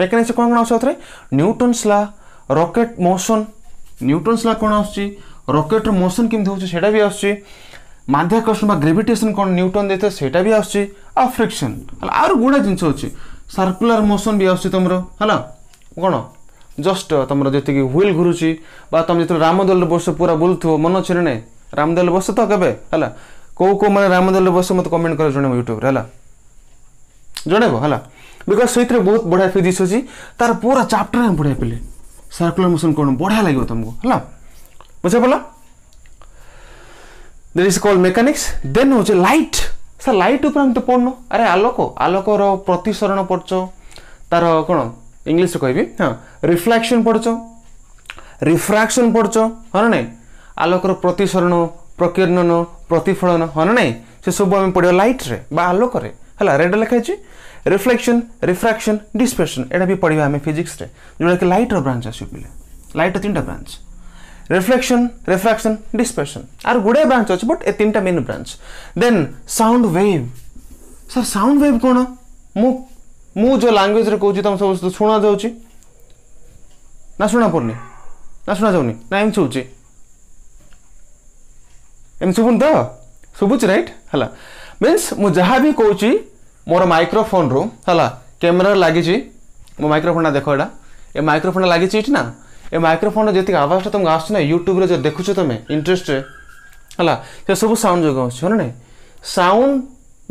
mechanics କ'ଣ କ'ଣ ଆସୁଛି ଆଉଥରେ ନ୍ୟୁଟନ୍ସ ଲା ରକେଟ୍ ମୋସନ୍ ନ୍ୟୁଟନ୍ସ ଲା କ'ଣ ଆସୁଛି ରକେଟ୍ର ମୋସନ୍ କେମିତି ହେଉଛି ସେଇଟା ବି ଆସୁଛି ମାଧ୍ୟାକର୍ଷଣ ବା ଗ୍ରେଭିଟେସନ୍ କ'ଣ ନ୍ୟୁଟନ୍ ଦେଇଥାଏ ସେଇଟା ବି ଆସୁଛି ଆଉ ଫ୍ରିକ୍ସନ୍ ହେଲା ଆହୁରି ଗୁଡ଼ା ଜିନିଷ ଅଛି ସାର୍କୁଲାର ମୋସନ୍ ବି ଆସୁଛି ତୁମର ହେଲା କ'ଣ ଜଷ୍ଟ ତୁମର ଯେତିକି ହ୍ୱିଲ୍ ଘୁରୁଛି ବା ତୁମେ ଯେତେବେଳେ ରାମଦୋଲରେ ବର୍ଷ ପୁରା ବୁଲୁଥିବ ମନେ ଅଛି ନା ନାହିଁ ରାମଦୋଲ ବସୁ ତ କେବେ ହେଲା କେଉଁ କେଉଁମାନେ ରାମଦୋଲ ବସୁ ମୋତେ କମେଣ୍ଟ କର ଜଣେଇବ ୟୁଟ୍ୟୁବରେ ହେଲା ଜଣେଇବ ହେଲା ବିକଜ ସେଇଥିରେ ବହୁତ ବଢ଼ିଆ ଫିଜିକ୍ସ ଅଛି ତାର ପୁରା ଚାପ୍ଟର ଆମେ ବଢ଼ିଆ ପିଲେ ସାର୍କୁଲାର ମୋସନ୍ କ'ଣ ବଢ଼ିଆ ଲାଗିବ ତୁମକୁ ହେଲା ବୁଝିପାରିଲ that is call mechanics then ହେଉଛି ଲାଇଟ୍ ସାର୍ ଲାଇଟ୍ ଉପରେ ଆମେ ତ ପଢ଼ୁନୁ ଆରେ ଆଲୋକ ଆଲୋକର ପ୍ରତିସରଣ ପଢ଼ୁଛ ତାର କ'ଣ ଇଂଲିଶରେ କହିବି ହଁ ରିଫ୍ଲାକ୍ସନ୍ ପଢ଼ୁଛ ରିଫ୍ରାକ୍ସନ୍ ପଢ଼ୁଛ ହଁ ନା ନାହିଁ ଆଲୋକର ପ୍ରତିସରଣ ପ୍ରକୀର୍ଣ୍ଣନ ପ୍ରତିଫଳନ ହଁ ନା ନାହିଁ ସେସବୁ ଆମେ ପଢ଼ିବା ଲାଇଟ୍ରେ ବା ଆଲୋକରେ ହେଲା ରେଡ଼୍ ଲେଖାହେଇଛି ରିଫ୍ଲେକ୍ସନ୍ ରିଫ୍ରାକ୍ସନ୍ ଡିସ୍ପେକ୍ସନ୍ ଏଇଟା ବି ପଢ଼ିବା ଆମେ ଫିଜିକ୍ସରେ ଯେଉଁଟାକି ଲାଇଟ୍ର ବ୍ରାଞ୍ଚ ଆସିବ ପିଲା ଲାଇଟ୍ର ତିନିଟା ବ୍ରାଞ୍ଚ ରିଫ୍ଲେକ୍ସନ୍ ରିଫ୍ରାକ୍ସନ୍ ଡିସ୍ପେକ୍ସନ୍ ଆର ଗୁଡ଼ାଏ ବ୍ରାଞ୍ଚ ଅଛି ବଟ୍ ଏ ତିନିଟା main branch then sound wave sir sound wave କ'ଣ ମୁଁ ମୁଁ ଯେଉଁ ଲାଙ୍ଗୁଏଜ୍ରେ କହୁଛି ତୁମ ସବୁ ଶୁଣାଯାଉଛି ନା ଶୁଣା ପଡ଼ୁନି ନା ଶୁଣାଯାଉନି ନା ଏମିତି ହେଉଛି एम शुभुन तो शुभुच रईट है मीनस भी कौची मोर माइक्रोफोन रु है कैमेरा लगी मो माइक्रोफोन देख यहाँ ए माइक्रोफोन लगी ना ए माइक्रोफोन जी आवाज तुमको आसना यूट्यूब जो देखुच तुम इंटरेस्ट है सब साउंड जो आसो ना साउंड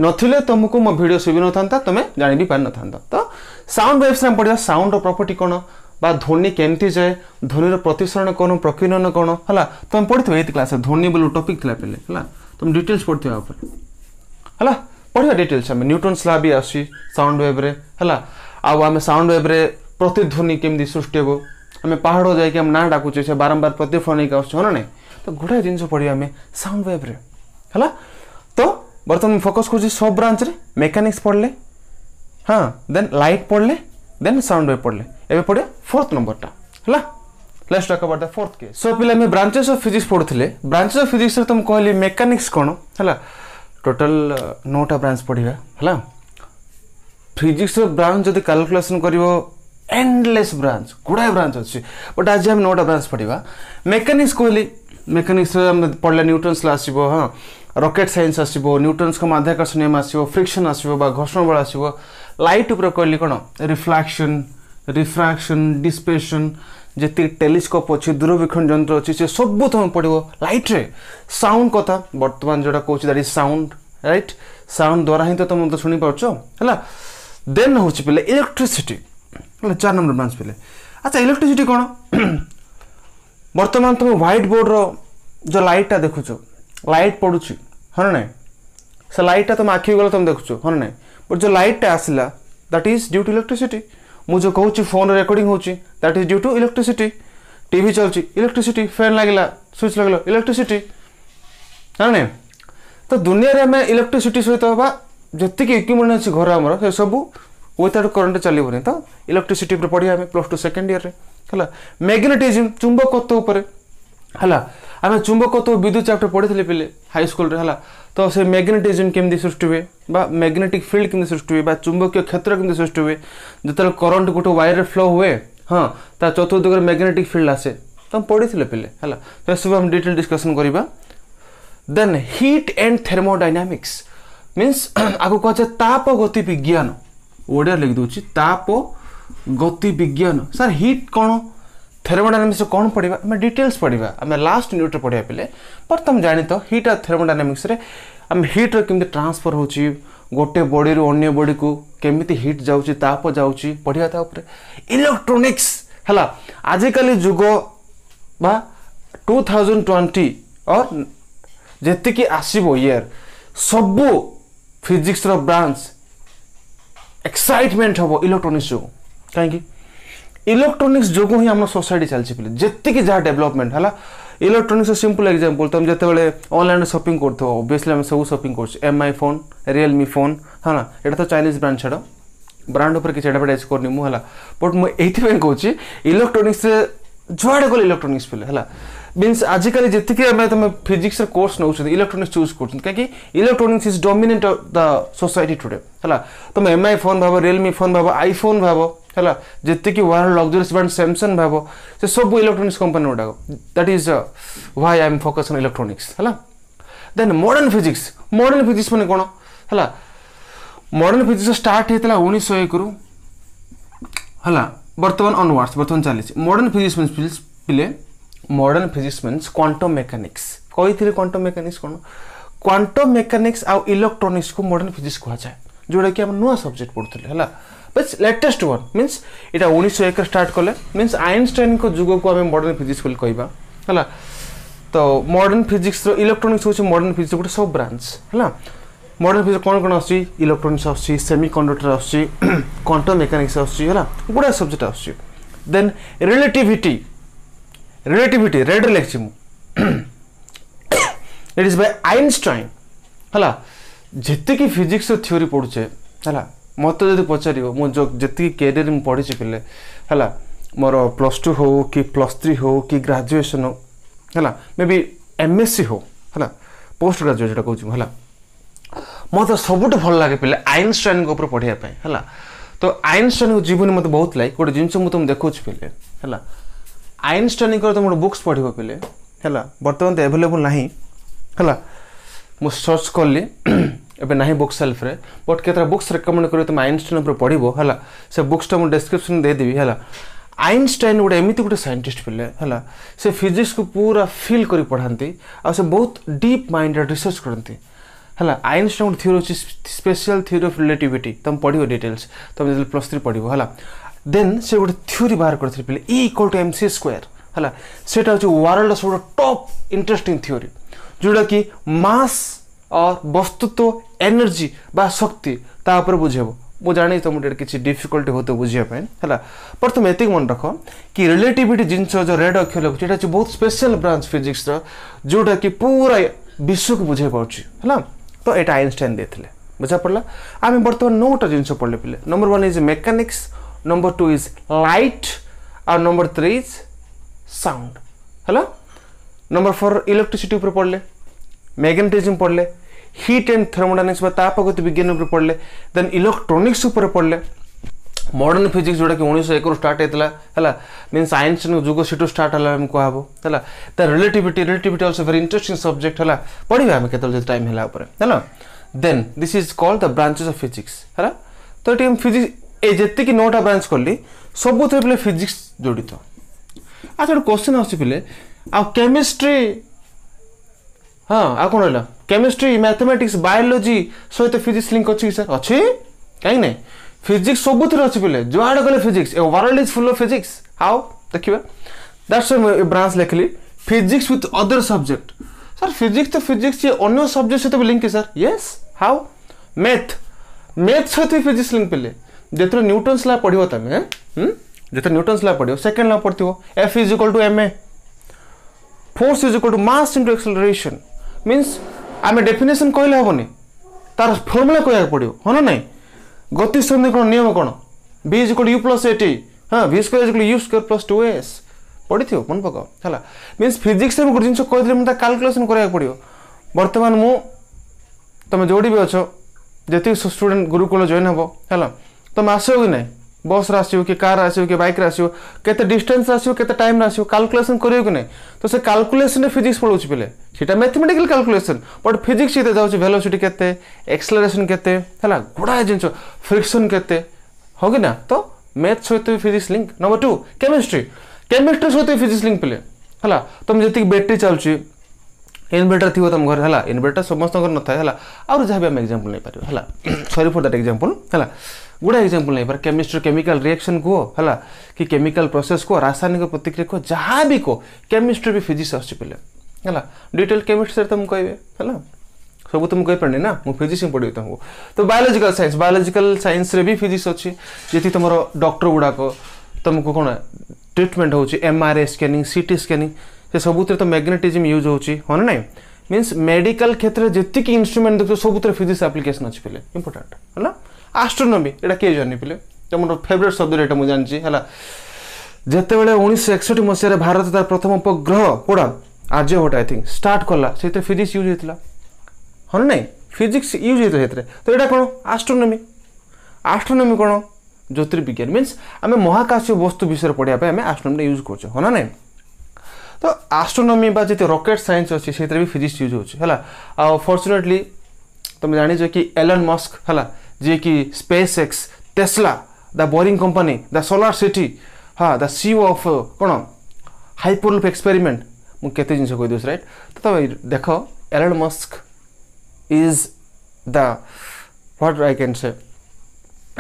नथिले तुमको मो भिड शुभि न था तुम जाणी पार न तो साउंड वेव्स पड़ा साउंड प्रपर्ट कौन বা ধ্বনি কেমতি ध्वनि ধ্বনির कौन কোণ कौन है तुम তুমি পড়ি क्लास ध्वनि बोलो বলে টপিক লা পেলে হল তুমি ডিটেলস পড়ি উপরে হল পড়া ডিটেলস আমি নিউটন্স লা বি আসছি সাউন্ড ওয়েভ্রে आम साउंड वेव्रे प्रतिध्वनि केमी सृष्टि हे आम पहाड़ जाए ना डाकुचे से बारंबार प्रतिध्वनि नहीं ना तो गोटाए जिन पढ़ा साउंड वेब्रे है तो बर्तमान फोकस कर सब ब्रांच रे मेकानिक्स पढ़ले हाँ देन लाइट पढ़ले देन साउंड वेव पढ़ले एवं पढ़े फोर्थ नंबरटा है let's talk about the fourth case so पे आम ब्रांचेस अफ फिजिक्स पढ़ुते ब्रांचेस अफ फिजिक्स तुम कहली मेकानिक्स कौन है टोटल नौटा ब्रांच पढ़ा है फिजिक्स ब्रांच जब कालकुलेसन कर एंडलेस ब्रांच गुड़ाए ब्रांच अच्छे बट आज आम नौटा ब्रांच पढ़ा मेकानिक्स कहली मेकानिक्स पढ़ला न्यूटन्स ला हाँ रकेट सैंस आसो न्यूटन्स माध्याकर्षण नियम आसो फ्रिक्शन आसो घर्षण बल आसो ଲାଇଟ୍ ଉପରେ କହିଲି କ'ଣ ରିଫ୍ଲାକ୍ସନ୍ ରିଫ୍ରାକ୍ସନ୍ ଡିସ୍ପେସନ୍ ଯେତିକି ଟେଲିସ୍କୋପ୍ ଅଛି ଦୂରବୀକ୍ଷଣ ଯନ୍ତ୍ର ଅଛି ସେ ସବୁ ତୁମେ ପଡ଼ିବ ଲାଇଟ୍ରେ ସାଉଣ୍ଡ କଥା ବର୍ତ୍ତମାନ ଯେଉଁଟା କହୁଛି that is sound right sound ଦ୍ୱାରା ହିଁ ତ ତୁମେ ତ ଶୁଣିପାରୁଛ ହେଲା ଦେନ୍ ହେଉଛି ପିଲେ ଇଲେକ୍ଟ୍ରିସିଟି ହେଲା ଚାରି ନମ୍ବର ବ୍ରାଞ୍ଚ ପିଲେ ଆଚ୍ଛା ଇଲେକ୍ଟ୍ରିସିଟି କ'ଣ ବର୍ତ୍ତମାନ ତୁମେ ହ୍ୱାଇଟ୍ ବୋର୍ଡ଼ର ଯେଉଁ ଲାଇଟ୍ଟା ଦେଖୁଛ ଲାଇଟ୍ ପଡ଼ୁଛି ହଁ ନା ନାହିଁ ସେ ଲାଇଟ୍ଟା ତୁମ ଆଖିକୁ ଗଲେ ତୁମେ ଦେଖୁଛ ହଁ ନା ନାହିଁ ବଟ୍ ଯେଉଁ ଲାଇଟ୍ଟା ଆସିଲା that is due to electricity ମୁଁ ଯେଉଁ କହୁଛି ଫୋନ୍ରେ ରେକର୍ଡିଂ ହେଉଛି that is due to electricity TV চলছি ইলেকট্রিসিটি ফ্যান লাগিলা সুইচ লাগিল ইলেকট্রিসিটি জানে তো দুনিয়ারে আমি ইলেকট্রিসিটি সহিত বা যেতিকি ইকুইপমেন্ট আছে ঘর আমার সেসবু ওইতার করেন্ট চালিবনি তো ইলেকট্রিসিটি উপরে পড়িয়া আমি প্লস টু সেকেন্ড ইয়ারে হল ম্যাগনেটিজম চুম্বকত্ব উপরে হল ଆମେ ଚୁମ୍ବକତ୍ୱ ବିଦ୍ୟୁତ ଚାପ୍ଟର ପଢ଼ିଥିଲେ ପିଲେ ହାଇସ୍କୁଲରେ ହେଲା ତ ସେ ମ୍ୟାଗ୍ନେଟିଜିମ୍ କେମିତି ସୃଷ୍ଟି ହୁଏ ବା ମ୍ୟାଗ୍ନେଟିକ୍ ଫିଲ୍ଡ କେମିତି ସୃଷ୍ଟି ହୁଏ ବା ଚୁମ୍ବକୀୟ କ୍ଷେତ୍ର କେମିତି ସୃଷ୍ଟି ହୁଏ ଯେତେବେଳେ କରେଣ୍ଟ ଗୋଟେ ୱାୟାରରେ ଫ୍ଲୋ ହୁଏ ହଁ ତା ଚତୁର୍ଦିଗରେ ମ୍ୟାଗ୍ନେଟିକ୍ ଫିଲ୍ଡ ଆସେ ତମେ ପଢ଼ିଥିଲେ ପିଲେ ହେଲା ତ ଏସବୁ ଆମେ ଡିଟେଲ୍ ଡିସ୍କସନ୍ କରିବା then heat and thermodynamics means ଆକୁ କୁହାଯାଏ ତାପ ଗତି ବିଜ୍ଞାନ ଓଡ଼ିଆ ଲେଖିଦେଉଛି ତାପ ଗତି ବିଜ୍ଞାନ ସାର୍ ହିଟ୍ କ'ଣ थेरोमोडायनामिक्स कौन पढ़ा आम डिटेल्स पढ़ा आम लास्ट यूनिट्रे पढ़ा पे पर तुम जाणित हिट आर थेरोमोडायनामिक्स आम हिट्र केमी ट्रांसफर हो गोटे बॉडी रु अन्य को केमी हिट जाऊँ ताप जाऊँ पढ़ा इलेक्ट्रोनिक्स है आजिकल जुग बा टू थाउजेंड ट्वेंटी और ଯେତିକି ଆସିବ ଇୟର୍ ସବୁ ଫିଜିକ୍ସର ବ୍ରାଞ୍ଚ ଏକ୍ସାଇଟମେଣ୍ଟ ହେବ ଇଲେକ୍ଟ୍ରୋନିକ୍ସ ଯୋଗୁଁ କାହିଁକି ଇଲେକ୍ଟ୍ରୋନିକ୍ସ ଯୋଗୁଁ ହିଁ ଆମ ସୋସାଇଟି ଚାଲିଛି ପିଲେ ଯେତିକି ଯାହା ଡେଭଲପମେଣ୍ଟ ହେଲା ଇଲେକ୍ଟ୍ରୋନିକ୍ସର ସିମ୍ପଲ୍ ଏକ୍ଜାମ୍ପଲ୍ ତୁମେ ଯେତେବେଳେ ଅନଲାଇନ୍ରେ ସପିଂ କରୁଥିବ ଅବଭିୟସ୍ଲି ଆମେ ସବୁ ସପିଂ କରୁଛୁ M I phone Realme phone ହେଲା ଏଇଟା ତ ଚାଇନିଜ୍ ବ୍ରାଣ୍ଡ ଛାଡ଼ ବ୍ରାଣ୍ଡ ଉପରେ କିଛି ଆଡ଼ଭାଟାଇଜ୍ କରିନି ମୁଁ ହେଲା ବଟ୍ ମୁଁ ଏଇଥିପାଇଁ କହୁଛି ଇଲେକ୍ଟ୍ରୋନିକ୍ସରେ ଯୁଆଡ଼େ ଗଲେ ଇଲେକ୍ଟ୍ରୋନିକ୍ସ ପିଲେ ହେଲା ମିନ୍ସ ଆଜିକାଲି ଯେତିକି ଆମେ ତୁମେ ଫିଜିକ୍ସର କୋର୍ସ ନେଉଛନ୍ତି ଇଲେକ୍ଟ୍ରୋନିକ୍ସ ଚୁଜ୍ କରୁଛନ୍ତି କାହିଁକି electronics is dominant of the society today ହେଲା ତୁମେ ଏମ୍ ଆଇ ଫୋନ୍ ଭାବ ରିଏଲମି ଫୋନ୍ ଭାବ ଆଇଫୋନ୍ ଭାବ ହେଲା ଯେତିକି ୱାର୍ଲଡ ଲକ୍ଜରିସ୍ ବ୍ରାଣ୍ଡ ସାମସଙ୍ଗ ଭାବ ସେ ସବୁ ଇଲେକ୍ଟ୍ରୋନିକ୍ସ କମ୍ପାନୀ ଗୁଡ଼ାକ that is why I am focus on electronics ହେଲା then modern physics modern physics ମାନେ କ'ଣ ହେଲା ମଡ଼ର୍ଣ୍ଣ ଫିଜିକ୍ସ ଷ୍ଟାର୍ଟ ହେଇଥିଲା ଉଣେଇଶହ ଏକରୁ ହେଲା ବର୍ତ୍ତମାନ ଅନୱାର୍ଡସ୍ ବର୍ତ୍ତମାନ ଚାଲିଛି ମଡ଼ର୍ଣ୍ଣ ଫିଜିକ୍ସ ମିନ୍ସ ପିଲେ modern physics means quantum mechanics କହିଥିଲି କ୍ୱାଣ୍ଟମ୍ ମେକାନିକ୍ସ କ'ଣ କ୍ୱାଣ୍ଟମ୍ ମେକାନିକ୍ସ ଆଉ ଇଲେକ୍ଟ୍ରୋନିକ୍ସକୁ ମଡ଼ର୍ଣ୍ଣ ଫିଜିକ୍ସ କୁହାଯାଏ ଯେଉଁଟାକି ଆମେ ନୂଆ ସବଜେକ୍ଟ ପଢ଼ୁଥିଲେ ହେଲା ବାସ୍ ଲେଟେଷ୍ଟ ୱାନ୍ ମିନ୍ସ ଏଇଟା ଉଣେଇଶହ ଏକରେ ଷ୍ଟାର୍ଟ କଲେ ମିନ୍ସ ଆଇନଷ୍ଟାଇନ୍ଙ୍କ ଯୁଗକୁ ଆମେ ମଡ଼ର୍ଣ୍ଣ ଫିଜିକ୍ସ ବୋଲି କହିବା ହେଲା ତ ମଡ଼ର୍ଣ୍ଣ ଫିଜିକ୍ସର ଇଲେକ୍ଟ୍ରୋନିକ୍ସ ହେଉଛି ମଡ଼ର୍ଣ୍ଣ ଫିଜିକ୍ସ ଗୋଟେ ସବୁ ବ୍ରାଞ୍ଚ ହେଲା ମଡ଼ର୍ଣ୍ଣ ଫିଜିକ୍ସ କ'ଣ କ'ଣ ଆସୁଛି ଇଲେକ୍ଟ୍ରୋନିକ୍ସ ଆସୁଛି ସେମି କଣ୍ଡକ୍ଟର ଆସୁଛି କ୍ୱାଣ୍ଟମ୍ ମେକାନିକ୍ସ ଆସୁଛି ହେଲା ଗୁଡ଼ାଏ ସବଜେକ୍ଟ ଆସୁଛି ଦେନ୍ ରିଲେଟିଭିଟି ରିଲେଟିଭିଟି ରେଡ଼୍ରେ ଲେଖିଛି ମୁଁ ଇଟ୍ ଇଜ୍ ବାଇ ଆଇନଷ୍ଟାଇନ୍ ହେଲା ଯେତିକି ଫିଜିକ୍ସର ଥିଓରି ପଢ଼ୁଛେ ହେଲା ମୋତେ ଯଦି ପଚାରିବ ମୁଁ ଯେତିକି କ୍ୟାରିୟର ମୁଁ ପଢ଼ିଛି ପିଲେ ହେଲା ମୋର ପ୍ଲସ୍ ଟୁ ହେଉ କି ପ୍ଲସ୍ ଥ୍ରୀ ହେଉ କି ଗ୍ରାଜୁଏସନ୍ ହଉ ହେଲା maybe M S C ହେଉ ହେଲା ପୋଷ୍ଟ ଗ୍ରାଜୁଏଟ୍ଟା କହୁଛି ମୁଁ ହେଲା ମୋତେ ସବୁଠୁ ଭଲ ଲାଗେ ପିଲା ଆଇନଷ୍ଟାଇନ୍ଙ୍କ ଉପରେ ପଢ଼ିବା ପାଇଁ ହେଲା ତ ଆଇନଷ୍ଟାଇନ୍ଙ୍କ ଜୀବନୀ ମୋତେ ବହୁତ ଲାଗେ ଗୋଟେ ଜିନିଷ ମୁଁ ତୁମକୁ ଦେଖାଉଛି ପିଲେ ହେଲା ଆଇନଷ୍ଟାଇନ୍ଙ୍କର ତୁମେ ଗୋଟେ ବୁକ୍ସ ପଢ଼ିବ ପିଲେ ହେଲା ବର୍ତ୍ତମାନ ତ ଏଭେଲେବୁଲ୍ ନାହିଁ ହେଲା ମୁଁ ସର୍ଚ୍ଚ କଲି एवं ना बुक्स सेल्फ रे बट के बुक्स रेकमेंड कर तुम आइनस्टाइन पढ़व है से बुक्सटा मुझे डेस्क्रिप्सन देदेवि है आइनस्टाइन गोटे एमती गोटे सैंटिस्ट पे है से फिजिक्स को पूरा फिल कर पढ़ाती आ बहुत डीप माइंड रिसर्च करती है आइनस्टाइन गोटे थी स्पेशल थीरी अफ रिलेटिविट तुम पढ़ो डिटेल्स तुम जो प्लस थ्री पढ़ है देन से गोटे थ्योरी बाहर करते पे equal to M C square है वर्ल्ड सब टप इंटरेस्टिंग थ्योरी जोटा कि मस वस्तुत्व एनर्जी बा शक्ति ता उपर बुझेबो ମୁଁ ଜାଣି ତୁମ ଟିକେ କିଛି ଡିଫିକଲ୍ଟି ହେଉଥିବ ବୁଝିବା ପାଇଁ ହେଲା ପ୍ରଥମେ ଏତିକି ମନେ ରଖ କି ରିଲେଟିଭିଟି ଜିନିଷ ଯେଉଁ ରେଡ୍ ଅକ୍ଷର ଲାଗୁଛି ଏଇଟା ହେଉଛି ବହୁତ ସ୍ପେଶାଲ୍ ବ୍ରାଞ୍ଚ ଫିଜିକ୍ସର ଯେଉଁଟାକି ପୁରା ବିଶ୍ୱକୁ ବୁଝେଇ ପାରୁଛି ହେଲା ତ ଏଇଟା ଆଇନଷ୍ଟାଇନ୍ ଦେଇଥିଲେ ବୁଝା ପଡ଼ିଲା ଆମେ ବର୍ତ୍ତମାନ ନଅଟା ଜିନିଷ ପଢ଼ିଲେ ପିଲେ number one is mechanics number two is light ଆଉ ନମ୍ବର ଥ୍ରୀ ଇଜ୍ ସାଉଣ୍ଡ ହେଲା ନମ୍ବର ଫୋର୍ ଇଲେକ୍ଟ୍ରିସିଟି ଉପରେ ପଢ଼ିଲେ मैग्नेटिज्म पढ़ ले हीट एंड थर्मोडाइनिक्स बा तापगत विज्ञान पढ़ले देन इलेक्ट्रोनिक्स उपर पढ़ मॉडर्न फिजिक्स जोड़ा कि उन्नीस एक स्टार्ट होता है मीन सैंस जुग सीटू स्टार्ट है कहब है त relativity relativity also very interesting subject है पढ़ा आम केत टाइम है then this is called the branches of physics है तो ये फिजिक्स ए जी नौटा ब्रांच कल सब थे फिजिक्स जोड़ित अच्छा गोटे क्वेश्चन आसे पे आ केमिस्ट्री ହଁ ଆଉ କ'ଣ ରହିଲା କେମିଷ୍ଟ୍ରି ମ୍ୟାଥମେଟିକ୍ସ ବାୟୋଲୋଜି ସହିତ ଫିଜିକ୍ସ ଲିଙ୍କ ଅଛି କି ସାର୍ ଅଛି କାହିଁକି ନାହିଁ ଫିଜିକ୍ସ ସବୁଥିରେ ଅଛି ପିଲେ ଯୁଆଡ଼େ ଗଲେ ଫିଜିକ୍ସ ଏ world is full of physics ଆଉ ଦେଖିବା ଦ୍ୟାଟ୍ସ ମୁଁ ଏ ବ୍ରାଞ୍ଚ ଲେଖିଲି physics with other subject sir physics ତ ଫିଜିକ୍ସ ଇଏ ଅନ୍ୟ ସବଜେକ୍ଟ ସହିତ ବି ଲିଙ୍କ କି sir yes how math math ସହିତ ବି ଫିଜିକ୍ସ ଲିଙ୍କ ପିଲେ ଯେତେବେଳେ ନ୍ୟୁଟନ୍ସ ଲା ପଢ଼ିବ ତମେ ଯେତେବେଳେ ନ୍ୟୁଟନ୍ସ ଲା ପଢ଼ିବ ସେକେଣ୍ଡ ଲା ପଢ଼ିଥିବ F is equal to M A force is equal to mass into acceleration means आम डेफिसन कहिले हेन तार फर्मुला कहाँको पर्व हो गति सन्धीको नियम complete U plus A square as U square plus two S पढिथ्यो पन् पका मिन्स फिजिकसलेसन गर्यो बर्त जोडि अछ त्यति स्टुडेन्ट ग्रुप गुरुकुल जोइन हे हो तम आस नै बस आसो कि कार आसो कि बैक आसो केते डिस्टेंस आसो केते टाइम आसो कैलकुलेशन करियो कि नहीं तो से कैलकुलेशन फिजिक्स पढ़ाऊँ पे सीटा मैथमेटिकल कैलकुलेशन बट फिजिक्स सीधे जाऊँ भेलोसीटी केते एक्सेलरेशन केते है गुड़ाए जिन फ्रिक्शन केते हो कि ना तो मैथ सहित भी physics link number two chemistry chemistry सहित भी फिजिक्स लिंक पे है तुम जी बैटेरी चलुची इनभर्टर थी तुम घर है इनभर्टर समस्त न था है जहाँ भी आम एक्जामपल नहीं पार है सरी फर दैट एक्जामपल है गुड़ा एक्जामपल नहीं पार केमिस्ट्री केमिकल रिएक्शन कह है कि केमिकल प्रोसेस को रासायनिक प्रतिक्रिया को जहाँ भी को केमिस्ट्री भी फिजिक्स आस डिटेल केमिस्ट्री तो मुझे कहला सब तुम तो मुझे कहीपारे ना मुझे फिजिक्स ही पढ़ी तुमको तो बायोलोजिकल सैंस बायोलोजिकल सैंस भी फिजिक्स अच्छे जी तुम डक्टर गुड़ाक तुमको कौन ट्रिटमेंट होम R I scanning C T scanning से सब सबुत्र तो मैग्नेटिजम यूज होने ना मीनस मेडिकल क्षेत्र में जितकी इनस्ट्रुमेंट देखो सबुत्र फिजिक्स आप्लिकेसन अच्छे पे इंपोर्टाट है ଆଷ୍ଟ୍ରୋନୋମି ଏଇଟା କିଏ ଜନିଥିଲେ ତ ମୋର ଫେଭରେଟ୍ ଶବ୍ଦରେ ଏଇଟା ମୁଁ ଜାଣିଛି ହେଲା ଯେତେବେଳେ ଉଣେଇଶହ ଏକଷଠି ମସିହାରେ ଭାରତ ତାର ପ୍ରଥମ ଉପଗ୍ରହ କୋଡ଼ା ଆର୍ଯ୍ୟଭଟ୍ଟ ଆଇ ଥିଙ୍କ ଷ୍ଟାର୍ଟ କଲା ସେଥିରେ ଫିଜିକ୍ସ ୟୁଜ୍ ହେଇଥିଲା ହଁ ନା ନାଇଁ ଫିଜିକ୍ସ ୟୁଜ୍ ହେଇଥିଲା ସେଥିରେ ତ ଏଇଟା କ'ଣ ଆଷ୍ଟ୍ରୋନୋମି ଆଷ୍ଟ୍ରୋନୋମି କ'ଣ ଜ୍ୟୋତିର୍ବିଜ୍ଞାନ ମିନ୍ସ ଆମେ ମହାକାଶୀୟ ବସ୍ତୁ ବିଷୟରେ ପଢ଼ିବା ପାଇଁ ଆମେ ଆଷ୍ଟ୍ରୋନୋମିଟା ୟୁଜ୍ କରୁଛେ ହଁ ନା ନାଇଁ ତ ଆଷ୍ଟ୍ରୋନୋମି ବା ଯେତେ ରକେଟ୍ ସାଇନ୍ସ ଅଛି ସେଥିରେ ବି ଫିଜିକ୍ସ ୟୁଜ୍ ହେଉଛି ହେଲା ଆଉ ଫର୍ଚୁନେଟଲି ତୁମେ ଜାଣିଛ କି ଏଲନ୍ ମସ୍କ ହେଲା ଯିଏକି SpaceX Tesla the boring company the solar city ହଁ ଦ ସିଓ ଅଫ୍ କ'ଣ ହାଇପରଲୁପ୍ ଏକ୍ସପେରିମେଣ୍ଟ ମୁଁ କେତେ ଜିନିଷ କହିଦେଉଛି ରାଇଟ୍ ତ ତମେ ଦେଖ Elon Musk is the what I can say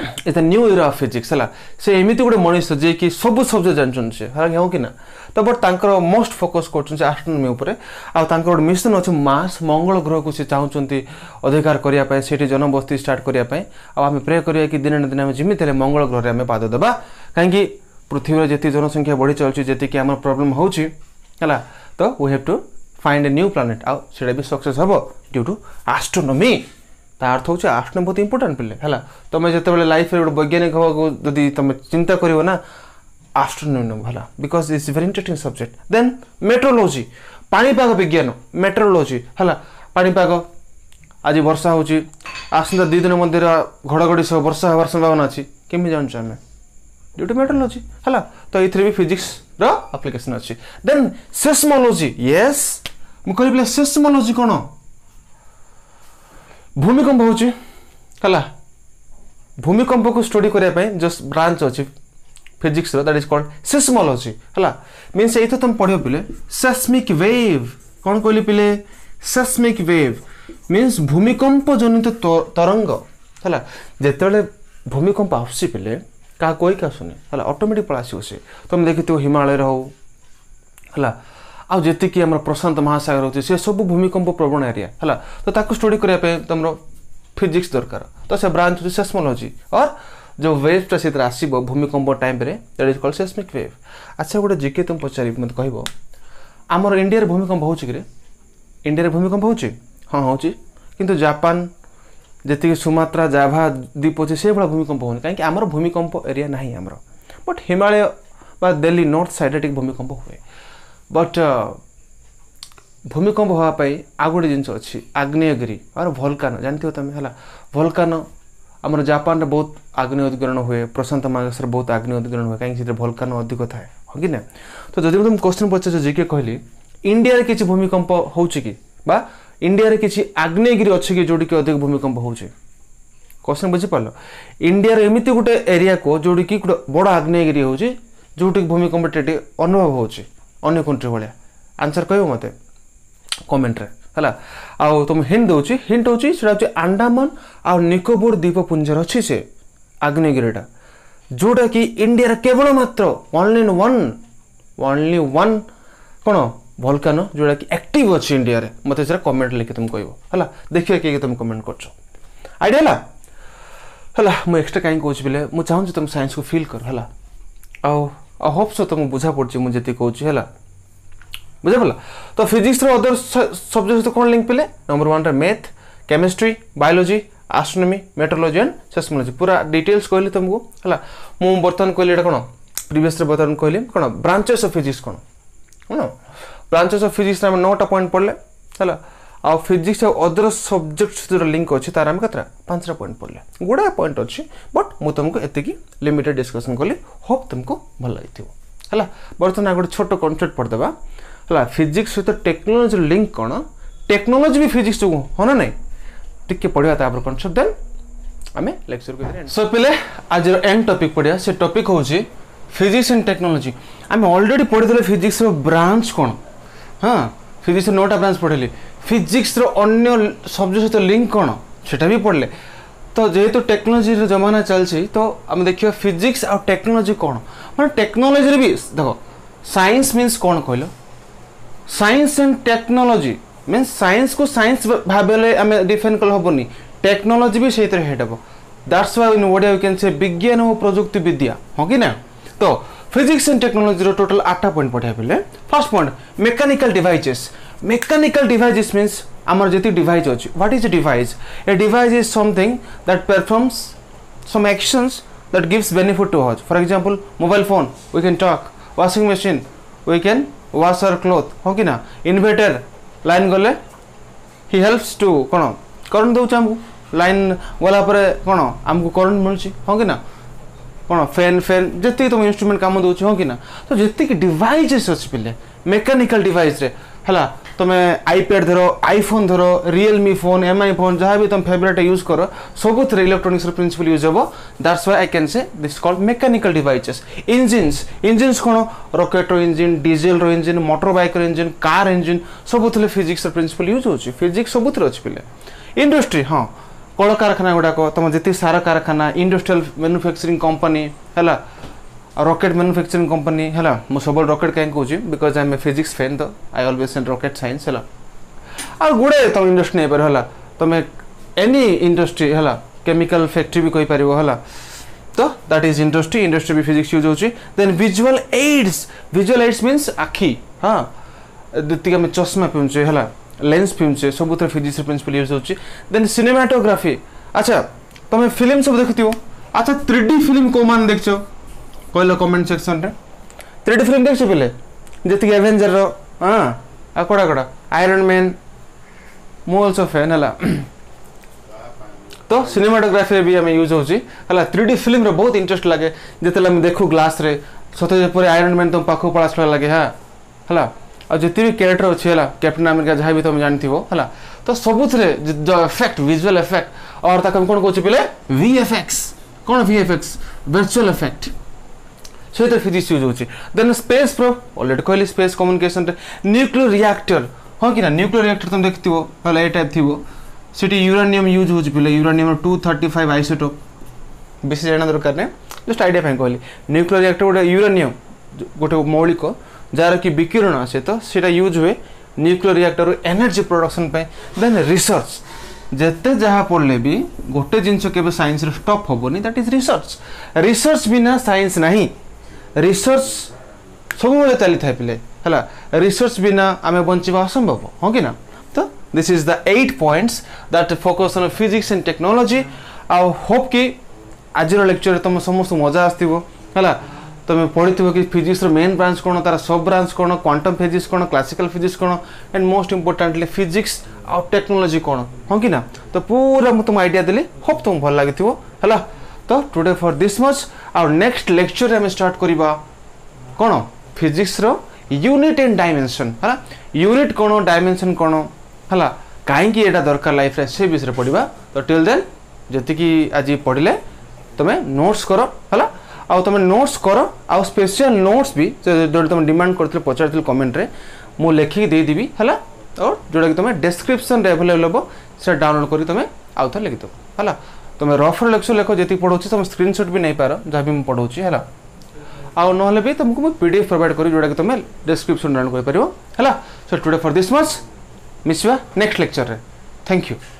is the new year of physics ହେଲା ସେ ଏମିତି ଗୋଟେ ମଣିଷ ଯିଏକି ସବୁ ସବଜେକ୍ଟ ଜାଣିଛନ୍ତି ସେ ହେଲା ହେଉ କି ନା ତ ବଟ୍ ତାଙ୍କର ମୋଷ୍ଟ ଫୋକସ୍ କରୁଛନ୍ତି ଆଷ୍ଟ୍ରୋନୋମି ଉପରେ ଆଉ ତାଙ୍କର ଗୋଟେ ମିଶନ୍ ଅଛି ମାସ୍ ମଙ୍ଗଳ ଗ୍ରହକୁ ସେ ଚାହୁଁଛନ୍ତି ଅଧିକାର କରିବା ପାଇଁ ସେଠି ଜନବସ୍ତି ଷ୍ଟାର୍ଟ କରିବା ପାଇଁ ଆଉ ଆମେ ପ୍ରେ କରିବା କି ଦିନେ ନା ଦିନେ ଆମେ ଯେମିତି ହେଲେ ମଙ୍ଗଳ ଗ୍ରହରେ ଆମେ ପାଦ ଦେବା କାହିଁକି ପୃଥିବୀର ଯେତିକି ଜନସଂଖ୍ୟା ବଢ଼ି ଚାଲୁଛି ଯେତିକି ଆମର ପ୍ରୋବ୍ଲେମ୍ ହେଉଛି ହେଲା ତ we have to find a new planet ଆଉ ସେଇଟା ବି ସକ୍ସେସ୍ ହେବ ଡ୍ୟୁ ଟୁ ଆଷ୍ଟ୍ରୋନୋମି ତା ଅର୍ଥ ହେଉଛି ଆର୍ଟ୍ସ ବହୁତ ଇମ୍ପୋର୍ଟାଣ୍ଟ ପିଲେ ହେଲା ତୁମେ ଯେତେବେଳେ ଲାଇଫ୍ରେ ଗୋଟେ ବୈଜ୍ଞାନିକ ହେବାକୁ ଯଦି ତୁମେ ଚିନ୍ତା କରିବ ନା ଆଷ୍ଟ୍ରୋନୋମି ନେବ ହେଲା because it's very interesting subject then meteorology ପାଣିପାଗ ବିଜ୍ଞାନ ମେଟ୍ରୋଲୋଜି ହେଲା ପାଣିପାଗ ଆଜି ବର୍ଷା ହେଉଛି ଆସନ୍ତା ଦୁଇ ଦିନ ମଧ୍ୟରେ ଘଡ଼ଘଡ଼ି ସହ ବର୍ଷା ହେବାର ସମ୍ଭାବନା ଅଛି କେମିତି ଜାଣୁଛୁ ଆମେ ଡ୍ୟୁ ଟୁ ମେଟ୍ରୋଲୋଜି ହେଲା ତ ଏଥିରେ ବି ଫିଜିକ୍ସର ଆପ୍ଲିକେସନ୍ ଅଛି ଦେନ୍ ସେସ୍ମୋଲୋଜି ୟେସ୍ ମୁଁ କହିବି ସେସ୍ମୋଲୋଜି କ'ଣ ভূমিকম্প ହେଉଛି ହେଲା ଭୂମିକମ୍ପକୁ ଷ୍ଟଡ଼ି କରିବା ପାଇଁ ଜଷ୍ଟ ବ୍ରାଞ୍ଚ ଅଛି ଫିଜିକ୍ସର ଦ୍ୟାଟ୍ ଇଜ୍ କଲ୍ଡ ସିସ୍ମୋଲୋଜି ହେଲା ମିନ୍ସ ଏଇଥର ତୁମେ ପଢ଼ିବ ପିଲେ ସେସ୍ମିକ୍ ୱେଭ୍ କ'ଣ କହିଲି ପିଲେ ସେସ୍ମିକ୍ ୱେଭ୍ ମିନ୍ସ ଭୂମିକମ୍ପ ଜନିତ ତରଙ୍ଗ ହେଲା ଯେତେବେଳେ ଭୂମିକମ୍ପ ଆସୁଛି ପିଲେ କାହା କହିକି ଆସୁନି ହେଲା ଅଟୋମେଟିକ୍ ପଳେଇ ଆସିବ ସେ ତୁମେ ଦେଖିଥିବ ହିମାଳୟରେ ହଉ ହେଲା आज जी आम प्रशांत महासागर हो सब भूमिकम्प प्रवण एरिया है तो स्टडी करने तुम फिजिक्स दरकार तो से ब्रांच अच्छे सेसमोलोजी और जो व्वेवटा से आसब भूमिकम्प time is called seismic wave अच्छा गोटे जिके तुम पचार मत कह आम इंडिया भूमिकम्प हो रे इंडिया भूमिकम्प हो हाँ हूँ कितु जापान जी सुमात्रा जाभा द्वीप अच्छे से भाई भूमिकम्प हो कहीं आम भूमिकम्प एरिया ना आमर but Himalaya Delhi north side भूमिकम्प हुए ବଟ୍ ଭୂମିକମ୍ପ ହେବା ପାଇଁ ଆଉ ଗୋଟେ ଜିନିଷ ଅଛି ଆଗ୍ନେୟଗିରି ଆର ଭଲକାନ ଜାଣିଥିବ ତୁମେ ହେଲା ଭଲକାନ ଆମର ଜାପାନରେ ବହୁତ ଆଗ୍ନେୟ ଉଦ୍ଗରଣ ହୁଏ ପ୍ରଶାନ୍ତ ମହାକାଶରେ ବହୁତ ଆଗ୍ନେୟ ଉଦ୍ଗରଣ ହୁଏ କାହିଁକି ସେଥିରେ ଭଲକାନ ଅଧିକ ଥାଏ ହଁ କି ନା ତ ଯଦି ମୁଁ ତୁମକୁ କ୍ୱେଶ୍ଚିନ୍ ପଚାରୁଛ ଯେ କିଏ କହିଲି ଇଣ୍ଡିଆରେ କିଛି ଭୂମିକମ୍ପ ହେଉଛି କି ବା ଇଣ୍ଡିଆରେ କିଛି ଆଗ୍ନେୟଗିରି ଅଛି କି ଯେଉଁଠିକି ଅଧିକ ଭୂମିକମ୍ପ ହେଉଛି क्वेश्चन बुझीपार इंडिया एमती गोटे एरिया को जोटी गोटे बड़ आग्नेयगिरी हो जोटी भूमिकम्प अनुभव हो ଅନ୍ୟ କଣ୍ଟ୍ରି ଭଳିଆ ଆନ୍ସର୍ କହିବ ମୋତେ କମେଣ୍ଟରେ ହେଲା ଆଉ ତୁମ ହିଣ୍ଟ ଦେଉଛି ହିଣ୍ଟ ହେଉଛି ସେଇଟା ହେଉଛି ଆଣ୍ଡାମାନ ଆଉ ନିକୋବର ଦ୍ୱୀପପୁଞ୍ଜରେ ଅଛି ସେ ଆଗ୍ନେୟଗିରିଟା ଯେଉଁଟାକି ଇଣ୍ଡିଆର କେବଳ ମାତ୍ର ଓନ୍ଲି ୱାନ୍ ଓନ୍ଲି ୱାନ୍ କ'ଣ ଭଲକାନୋ ଯେଉଁଟାକି ଆକ୍ଟିଭ୍ ଅଛି ଇଣ୍ଡିଆରେ ମୋତେ ସେଇଟା କମେଣ୍ଟ ଲେଖି ତୁମେ କହିବ ହେଲା ଦେଖିବା କିଏ ତୁମେ କମେଣ୍ଟ କରୁଛ ଆଇଡ଼ିଆ ହେଲା ହେଲା ମୁଁ ଏକ୍ସଟ୍ରା କାହିଁକି କହୁଛି ବେଲେ ମୁଁ ଚାହୁଁଛି ତୁମେ ସାଇନ୍ସକୁ ଫିଲ୍ କର ହେଲା ଆଉ ଆଉ ହୋପ୍ସ ତ ମୁଁ ବୁଝା ପଡ଼ୁଛି ମୁଁ ଯେତିକି କହୁଛି ହେଲା ବୁଝିପାରିଲା ତ ଫିଜିକ୍ସର ଅଦର ସବଜେକ୍ଟ ସହିତ କ'ଣ ଲିଙ୍କ୍ ପିଲେ ନମ୍ବର ୱାନ୍ଟା math chemistry biology astronomy meteorology and seismology ପୁରା ଡିଟେଲ୍ସ କହିଲି ତୁମକୁ ହେଲା ମୁଁ ବର୍ତ୍ତମାନ କହିଲି ଏଇଟା କ'ଣ ପ୍ରିଭିୟସ୍ରେ ବର୍ତ୍ତମାନ କହିଲି କ'ଣ ବ୍ରାଞ୍ଚେସ୍ ଅଫ୍ ଫିଜିକ୍ସ କ'ଣ ବ୍ରାଞ୍ଚେସ୍ ଅଫ୍ ଫିଜିକ୍ସରେ ଆମେ ନଅଟା ପଏଣ୍ଟ ପଢ଼ିଲେ ହେଲା ଆଉ ଫିଜିକ୍ସ ଆଉ ଅଦର ସବଜେକ୍ଟ ଯେଉଁଟା ଲିଙ୍କ୍ ଅଛି ତାର ଆମେ କେତେଟା ପାଞ୍ଚଟା ପଏଣ୍ଟ ପଡ଼ିଲେ ଗୁଡ଼ାଏ ପଏଣ୍ଟ ଅଛି ବଟ୍ ମୁଁ ତୁମକୁ ଏତିକି ଲିମିଟେଡ଼ ଡିସ୍କସନ୍ କଲି ହୋପ୍ ତୁମକୁ ଭଲ ଲାଗିଥିବ ହେଲା ବର୍ତ୍ତମାନ ଗୋଟେ ଛୋଟ କନସେପ୍ଟ ପଢ଼ିଦେବା ହେଲା ଫିଜିକ୍ସ ସହିତ ଟେକ୍ନୋଲୋଜିର ଲିଙ୍କ୍ କ'ଣ ଟେକ୍ନୋଲୋଜି ବି ଫିଜିକ୍ସ ଯୋଗୁଁ ହଁ ନା ନାହିଁ ଟିକେ ପଢ଼ିବା ତାପରେ କନସେପ୍ଟ ଦେନ୍ ଆମେ ଲେକ୍ଚରକୁ ସୋ ପିଲେ ଆଜିର ଏଣ୍ଡ ଟପିକ୍ ପଢ଼ିବା ସେ ଟପିକ୍ ହେଉଛି ଫିଜିକ୍ସ ଆଣ୍ଡ ଟେକ୍ନୋଲୋଜି ଆମେ ଅଲରେଡ଼ି ପଢ଼ିଥିଲେ ଫିଜିକ୍ସର ବ୍ରାଞ୍ଚ କ'ଣ ହଁ ଫିଜିକ୍ସର ନଅଟା ବ୍ରାଞ୍ଚ ପଢ଼ିଲି ଫିଜିକ୍ସର ଅନ୍ୟ ସବଜେକ୍ଟ ସହିତ ଲିଙ୍କ କ'ଣ ସେଇଟା ବି ପଢ଼ିଲେ ତ ଯେହେତୁ ଟେକ୍ନୋଲୋଜିର ଜମାନା ଚାଲିଛି ତ ଆମେ ଦେଖିବା ଫିଜିକ୍ସ ଆଉ ଟେକ୍ନୋଲୋଜି କ'ଣ ମାନେ ଟେକ୍ନୋଲୋଜିରେ ବି ଦେଖ ସାଇନ୍ସ ମିନ୍ସ କ'ଣ କହିଲ ସାଇନ୍ସ ଆଣ୍ଡ ଟେକ୍ନୋଲୋଜି ମିନ୍ସ ସାଇନ୍ସକୁ ସାଇନ୍ସ ଭାବିଲେ ଆମେ ଡିଫାଇନ୍ କଲେ ହେବନି ଟେକ୍ନୋଲୋଜି ବି ସେଇଥିରେ ହେଟ୍ ହେବ that's why in Odia you can say ବିଜ୍ଞାନ ଓ ପ୍ରଯୁକ୍ତି ବିଦ୍ୟା ହଁ କି ନା ତ ଫିଜିକ୍ସ ଆଣ୍ଡ ଟେକ୍ନୋଲୋଜିର ଟୋଟାଲ୍ ଆଠଟା ପଏଣ୍ଟ ପଢ଼ିବା ବେଲେ first point mechanical devices mechanical device this means ଆମର ଯେତିକି ଡିଭାଇସ୍ ଅଛି what is a device a device is something that performs some actions that gives benefit to us for example mobile phone we can talk washing machine we can wash our କ୍ଲୋଥ୍ ହଁ କି ନା ଇନଭେଟର ଲାଇନ୍ ଗଲେ ହି ହେଲ୍ପସ୍ ଟୁ କ'ଣ କରେଣ୍ଟ ଦେଉଛି ଆମକୁ ଲାଇନ୍ ଗଲା ପରେ କ'ଣ ଆମକୁ କରେଣ୍ଟ ମିଳୁଛି ହଁ କି ନା କ'ଣ ଫ୍ୟାନ୍ ଫ୍ୟାନ୍ ଯେତିକି ତୁମ ଇନଷ୍ଟ୍ରୁମେଣ୍ଟ କାମ ଦେଉଛି ହଁ କି ନା ତ ଯେତିକି ଡିଭାଇଜେସ୍ ଅଛି ପିଲେ ମେକାନିକାଲ୍ ଡିଭାଇସ୍ରେ ହେଲା তুমি আইপ্যাড ধর আইফোন ধর রিয়েলমি ফোন এমআই ফোন যা বি তুমি ফেভরেট ইউজ কর সবুথে ইলেকট্রোনিক্সর প্রিন্সিপল ইউজ হব that's why I can say this call mechanical devices engines engines কোণ রকেটর ইঞ্জিন ডিজেলর ইঞ্জিন মোটর বাইকর ইঞ্জিন কার ইঞ্জিন সবুথে ফিজিক্সর প্রিন্সিপল ইউজ হচ্ছে ফিজিক্স সবুথে অছি পিলে ইন্ডস্ট্রি হ্যাঁ কলকারখানা গুড়াক তোমার যেতে সার কারখানা ইন্ডস্ট্রিয়াল ম্যানুফ্যাকচারিং কম্পানি হ্যাঁ rocket manufacturing company hela mu sabal rocket kahin kauchi because i am a physics fan to i always in rocket science hela আর গুড়ে তুমি ইন্ডস্ট্রি নেইপার হলা তুমি এনি ইন্ডস্ট্রি হলা কেমিকাল ফ্যাক্টরি বি কইপারিব হলা তো দ্যাট ইজ ইন্ডস্ট্রি ইন্ডস্ট্রি বি ফিজিক্স ইউজ হচ্ছে then visual aids visual aids means আখি হ্যাঁ যেতিক আমি চশমা পিউছে হলা লেন্স পিউছে সবুথে ফিজিক্স প্রিন্সিপাল ইউজ হচ্ছে দেন সিনেমাটোগ্রাফি আচ্ছা তুমি ফিল্ম সব দেখুথিব আচ্ছা থ্রি ডি ফিল্ম কোমান দেখছো କହିଲ କମେଣ୍ଟ ସେକ୍ସନରେ ଥ୍ରୀ ଡି ଫିଲ୍ମ ଦେଖିଛୁ ପିଲେ ଯେତିକି ଆଭେଞ୍ଜରର ହଁ ଆଉ କୋଡ଼ା କୋଡ଼ା ଆଇରନ୍ ମ୍ୟାନ୍ ମୁଁ ଅଲସୋ ଫ୍ୟାନ୍ ହେଲା ତ ସିନେମାଟୋଗ୍ରାଫିରେ ବି ଆମେ ୟୁଜ୍ ହେଉଛି ହେଲା ଥ୍ରୀ ଡି ଫିଲ୍ମରେ ବହୁତ ଇଣ୍ଟରେଷ୍ଟ ଲାଗେ ଯେତେବେଳେ ଆମେ ଦେଖୁ ଗ୍ଲାସ୍ରେ ସତେ ଯେପରି ଆଇରନ୍ ମ୍ୟାନ୍ ତମ ପାଖକୁ ପଳାଶୁଳା ଲାଗେ ହଁ ହେଲା ଆଉ ଯେତେ ବି କ୍ୟାରେକ୍ଟର ଅଛି ହେଲା କ୍ୟାପ୍ଟେନ୍ ଆମେରିକା ଯାହା ବି ତମେ ଜାଣିଥିବ ହେଲା ତ ସବୁଥିରେ ଏଫେକ୍ଟ ଭିଜୁଆଲ୍ ଏଫେକ୍ଟ ଅର୍ ତାକୁ ଆମେ କ'ଣ କହୁଛୁ ପିଲେ ଭି ଏଫେକ୍ସ କ'ଣ ଭି ଏଫେକ୍ସ ଭର୍ଚୁଆଲ୍ ଏଫେକ୍ଟ সেই ফিজিক্স ইউজ হচ্ছে দেন স্পেস প্রোব অলরেডি কহিলি স্পেস কম্যুনিকেসনরে নিউক্লিয়ার রিয়াক্টর হ্যাঁ কি না নিউক্লিয়ার রিয়াক্টর তুমি দেখি হলে এ টাইপ থাকবে সেটি ইউরানিয়ম ইউজ হচ্ছে পিলে uranium two thirty five isotope বেশি জানা দরকার নাই জস্ট আইডিয়া পাই কহিলি নিউক্লিয়ার রিয়াক্টর গোটে ইউরানিয়ম গোটে মৌলিক যার কি বিকিরণ আসে তো সেটা ইউজ হুয়ে নিউক্লিয়ার রিয়াক্টর এনার্জি প্রডকশন পাই দেন রিসর্চ ଯେତେ ଯାହା ପଢ଼ିଲେ ବି ଗୋଟେ ଜିନିଷ କେବେ ସାଇନ୍ସରେ ଷ୍ଟପ୍ ହେବନି ଦ୍ୟାଟ୍ ଇଜ୍ ରିସର୍ଚ୍ଚ ରିସର୍ଚ୍ଚ ବିନା ସାଇନ୍ସ ନାହିଁ ରିସର୍ଚ୍ଚ ସବୁବେଳେ ଚାଲିଥାଏ ପିଲେ ହେଲା ରିସର୍ଚ୍ଚ ବିନା ଆମେ ବଞ୍ଚିବା ଅସମ୍ଭବ ହଁ କି ନା ତ this is the eight points that focus on physics and technology ଆଉ ହୋପ୍ କି ଆଜିର ଲେକ୍ଚରରେ ତୁମ ସମସ୍ତଙ୍କୁ ମଜା ଆସିଥିବ ହେଲା ତୁମେ ପଢ଼ିଥିବ କି ଫିଜିକ୍ସର ମେନ୍ ବ୍ରାଞ୍ଚ କ'ଣ ତା'ର ସବ୍ ବ୍ରାଞ୍ଚ କ'ଣ କ୍ୱାଣ୍ଟମ୍ ଫିଜିକ୍ସ କ'ଣ କ୍ଲାସିକାଲ୍ ଫିଜିକ୍ସ କ'ଣ ଆଣ୍ଡ ମୋଷ୍ଟ ଇମ୍ପୋର୍ଟାଣ୍ଟଲି ଫିଜିକ୍ସ ଆଉ ଟେକ୍ନୋଲୋଜି କ'ଣ ହଁ କି ନା ତ ପୁରା ମୁଁ ତୁମ ଆଇଡ଼ିଆ ଦେଲି ହୋପ୍ ତୁମକୁ ଭଲ ଲାଗିଥିବ ହେଲା তো ଟୁଡେ ଫର୍ ଦିସ୍ ମଚ୍ ଆଉ ନେକ୍ସଟ ଲେକ୍ଚରରେ ଆମେ ଷ୍ଟାର୍ଟ କରିବା କ'ଣ ଫିଜିକ୍ସର ୟୁନିଟ୍ ଆଣ୍ଡ ଡାଇମେନସନ୍ ହେଲା ୟୁନିଟ୍ କ'ଣ ଡାଇମେନସନ୍ କ'ଣ ହେଲା କାହିଁକି ଏଇଟା ଦରକାର ଲାଇଫରେ ସେ ବିଷୟରେ ପଢ଼ିବା ତ ଟିଲ୍ ଦେନ୍ ଯେତିକି ଆଜି ପଢ଼ିଲେ ତୁମେ ନୋଟ୍ସ କର ହେଲା ଆଉ ତୁମେ ନୋଟ୍ସ କର ଆଉ ସ୍ପେସିଆଲ ନୋଟ୍ସ ବି ଯେଉଁଟା ତୁମେ ଡିମାଣ୍ଡ କରିଥିଲେ ପଚାରିଥିଲେ କମେଣ୍ଟରେ ମୁଁ ଲେଖିକି ଦେଇଦେବି ହେଲା ଆଉ ଯେଉଁଟାକି ତୁମେ ଡେସ୍କ୍ରିପସନ୍ରେ ଆଭେଲେବଲ୍ ହେବ ସେଟା ଡାଉନଲୋଡ଼ କରି ତୁମେ ଆଉ ଥରେ ଲେଖିଦେବ ହେଲା तुम रफ्र लेख लेख जी पढ़ाऊँ तुम स्क्रीनशट भी नहीं पार जहाँ भी मुझे पढ़ाऊँ है आउ ना भी तुमको मुझे पी डी एफ प्रोवैड करी जोटा कि तुम डिस्क्रिप्सन डाउन करो टुडे फर दिस मच मिसवा नेक्स्ट लेक्चर में थैंक यू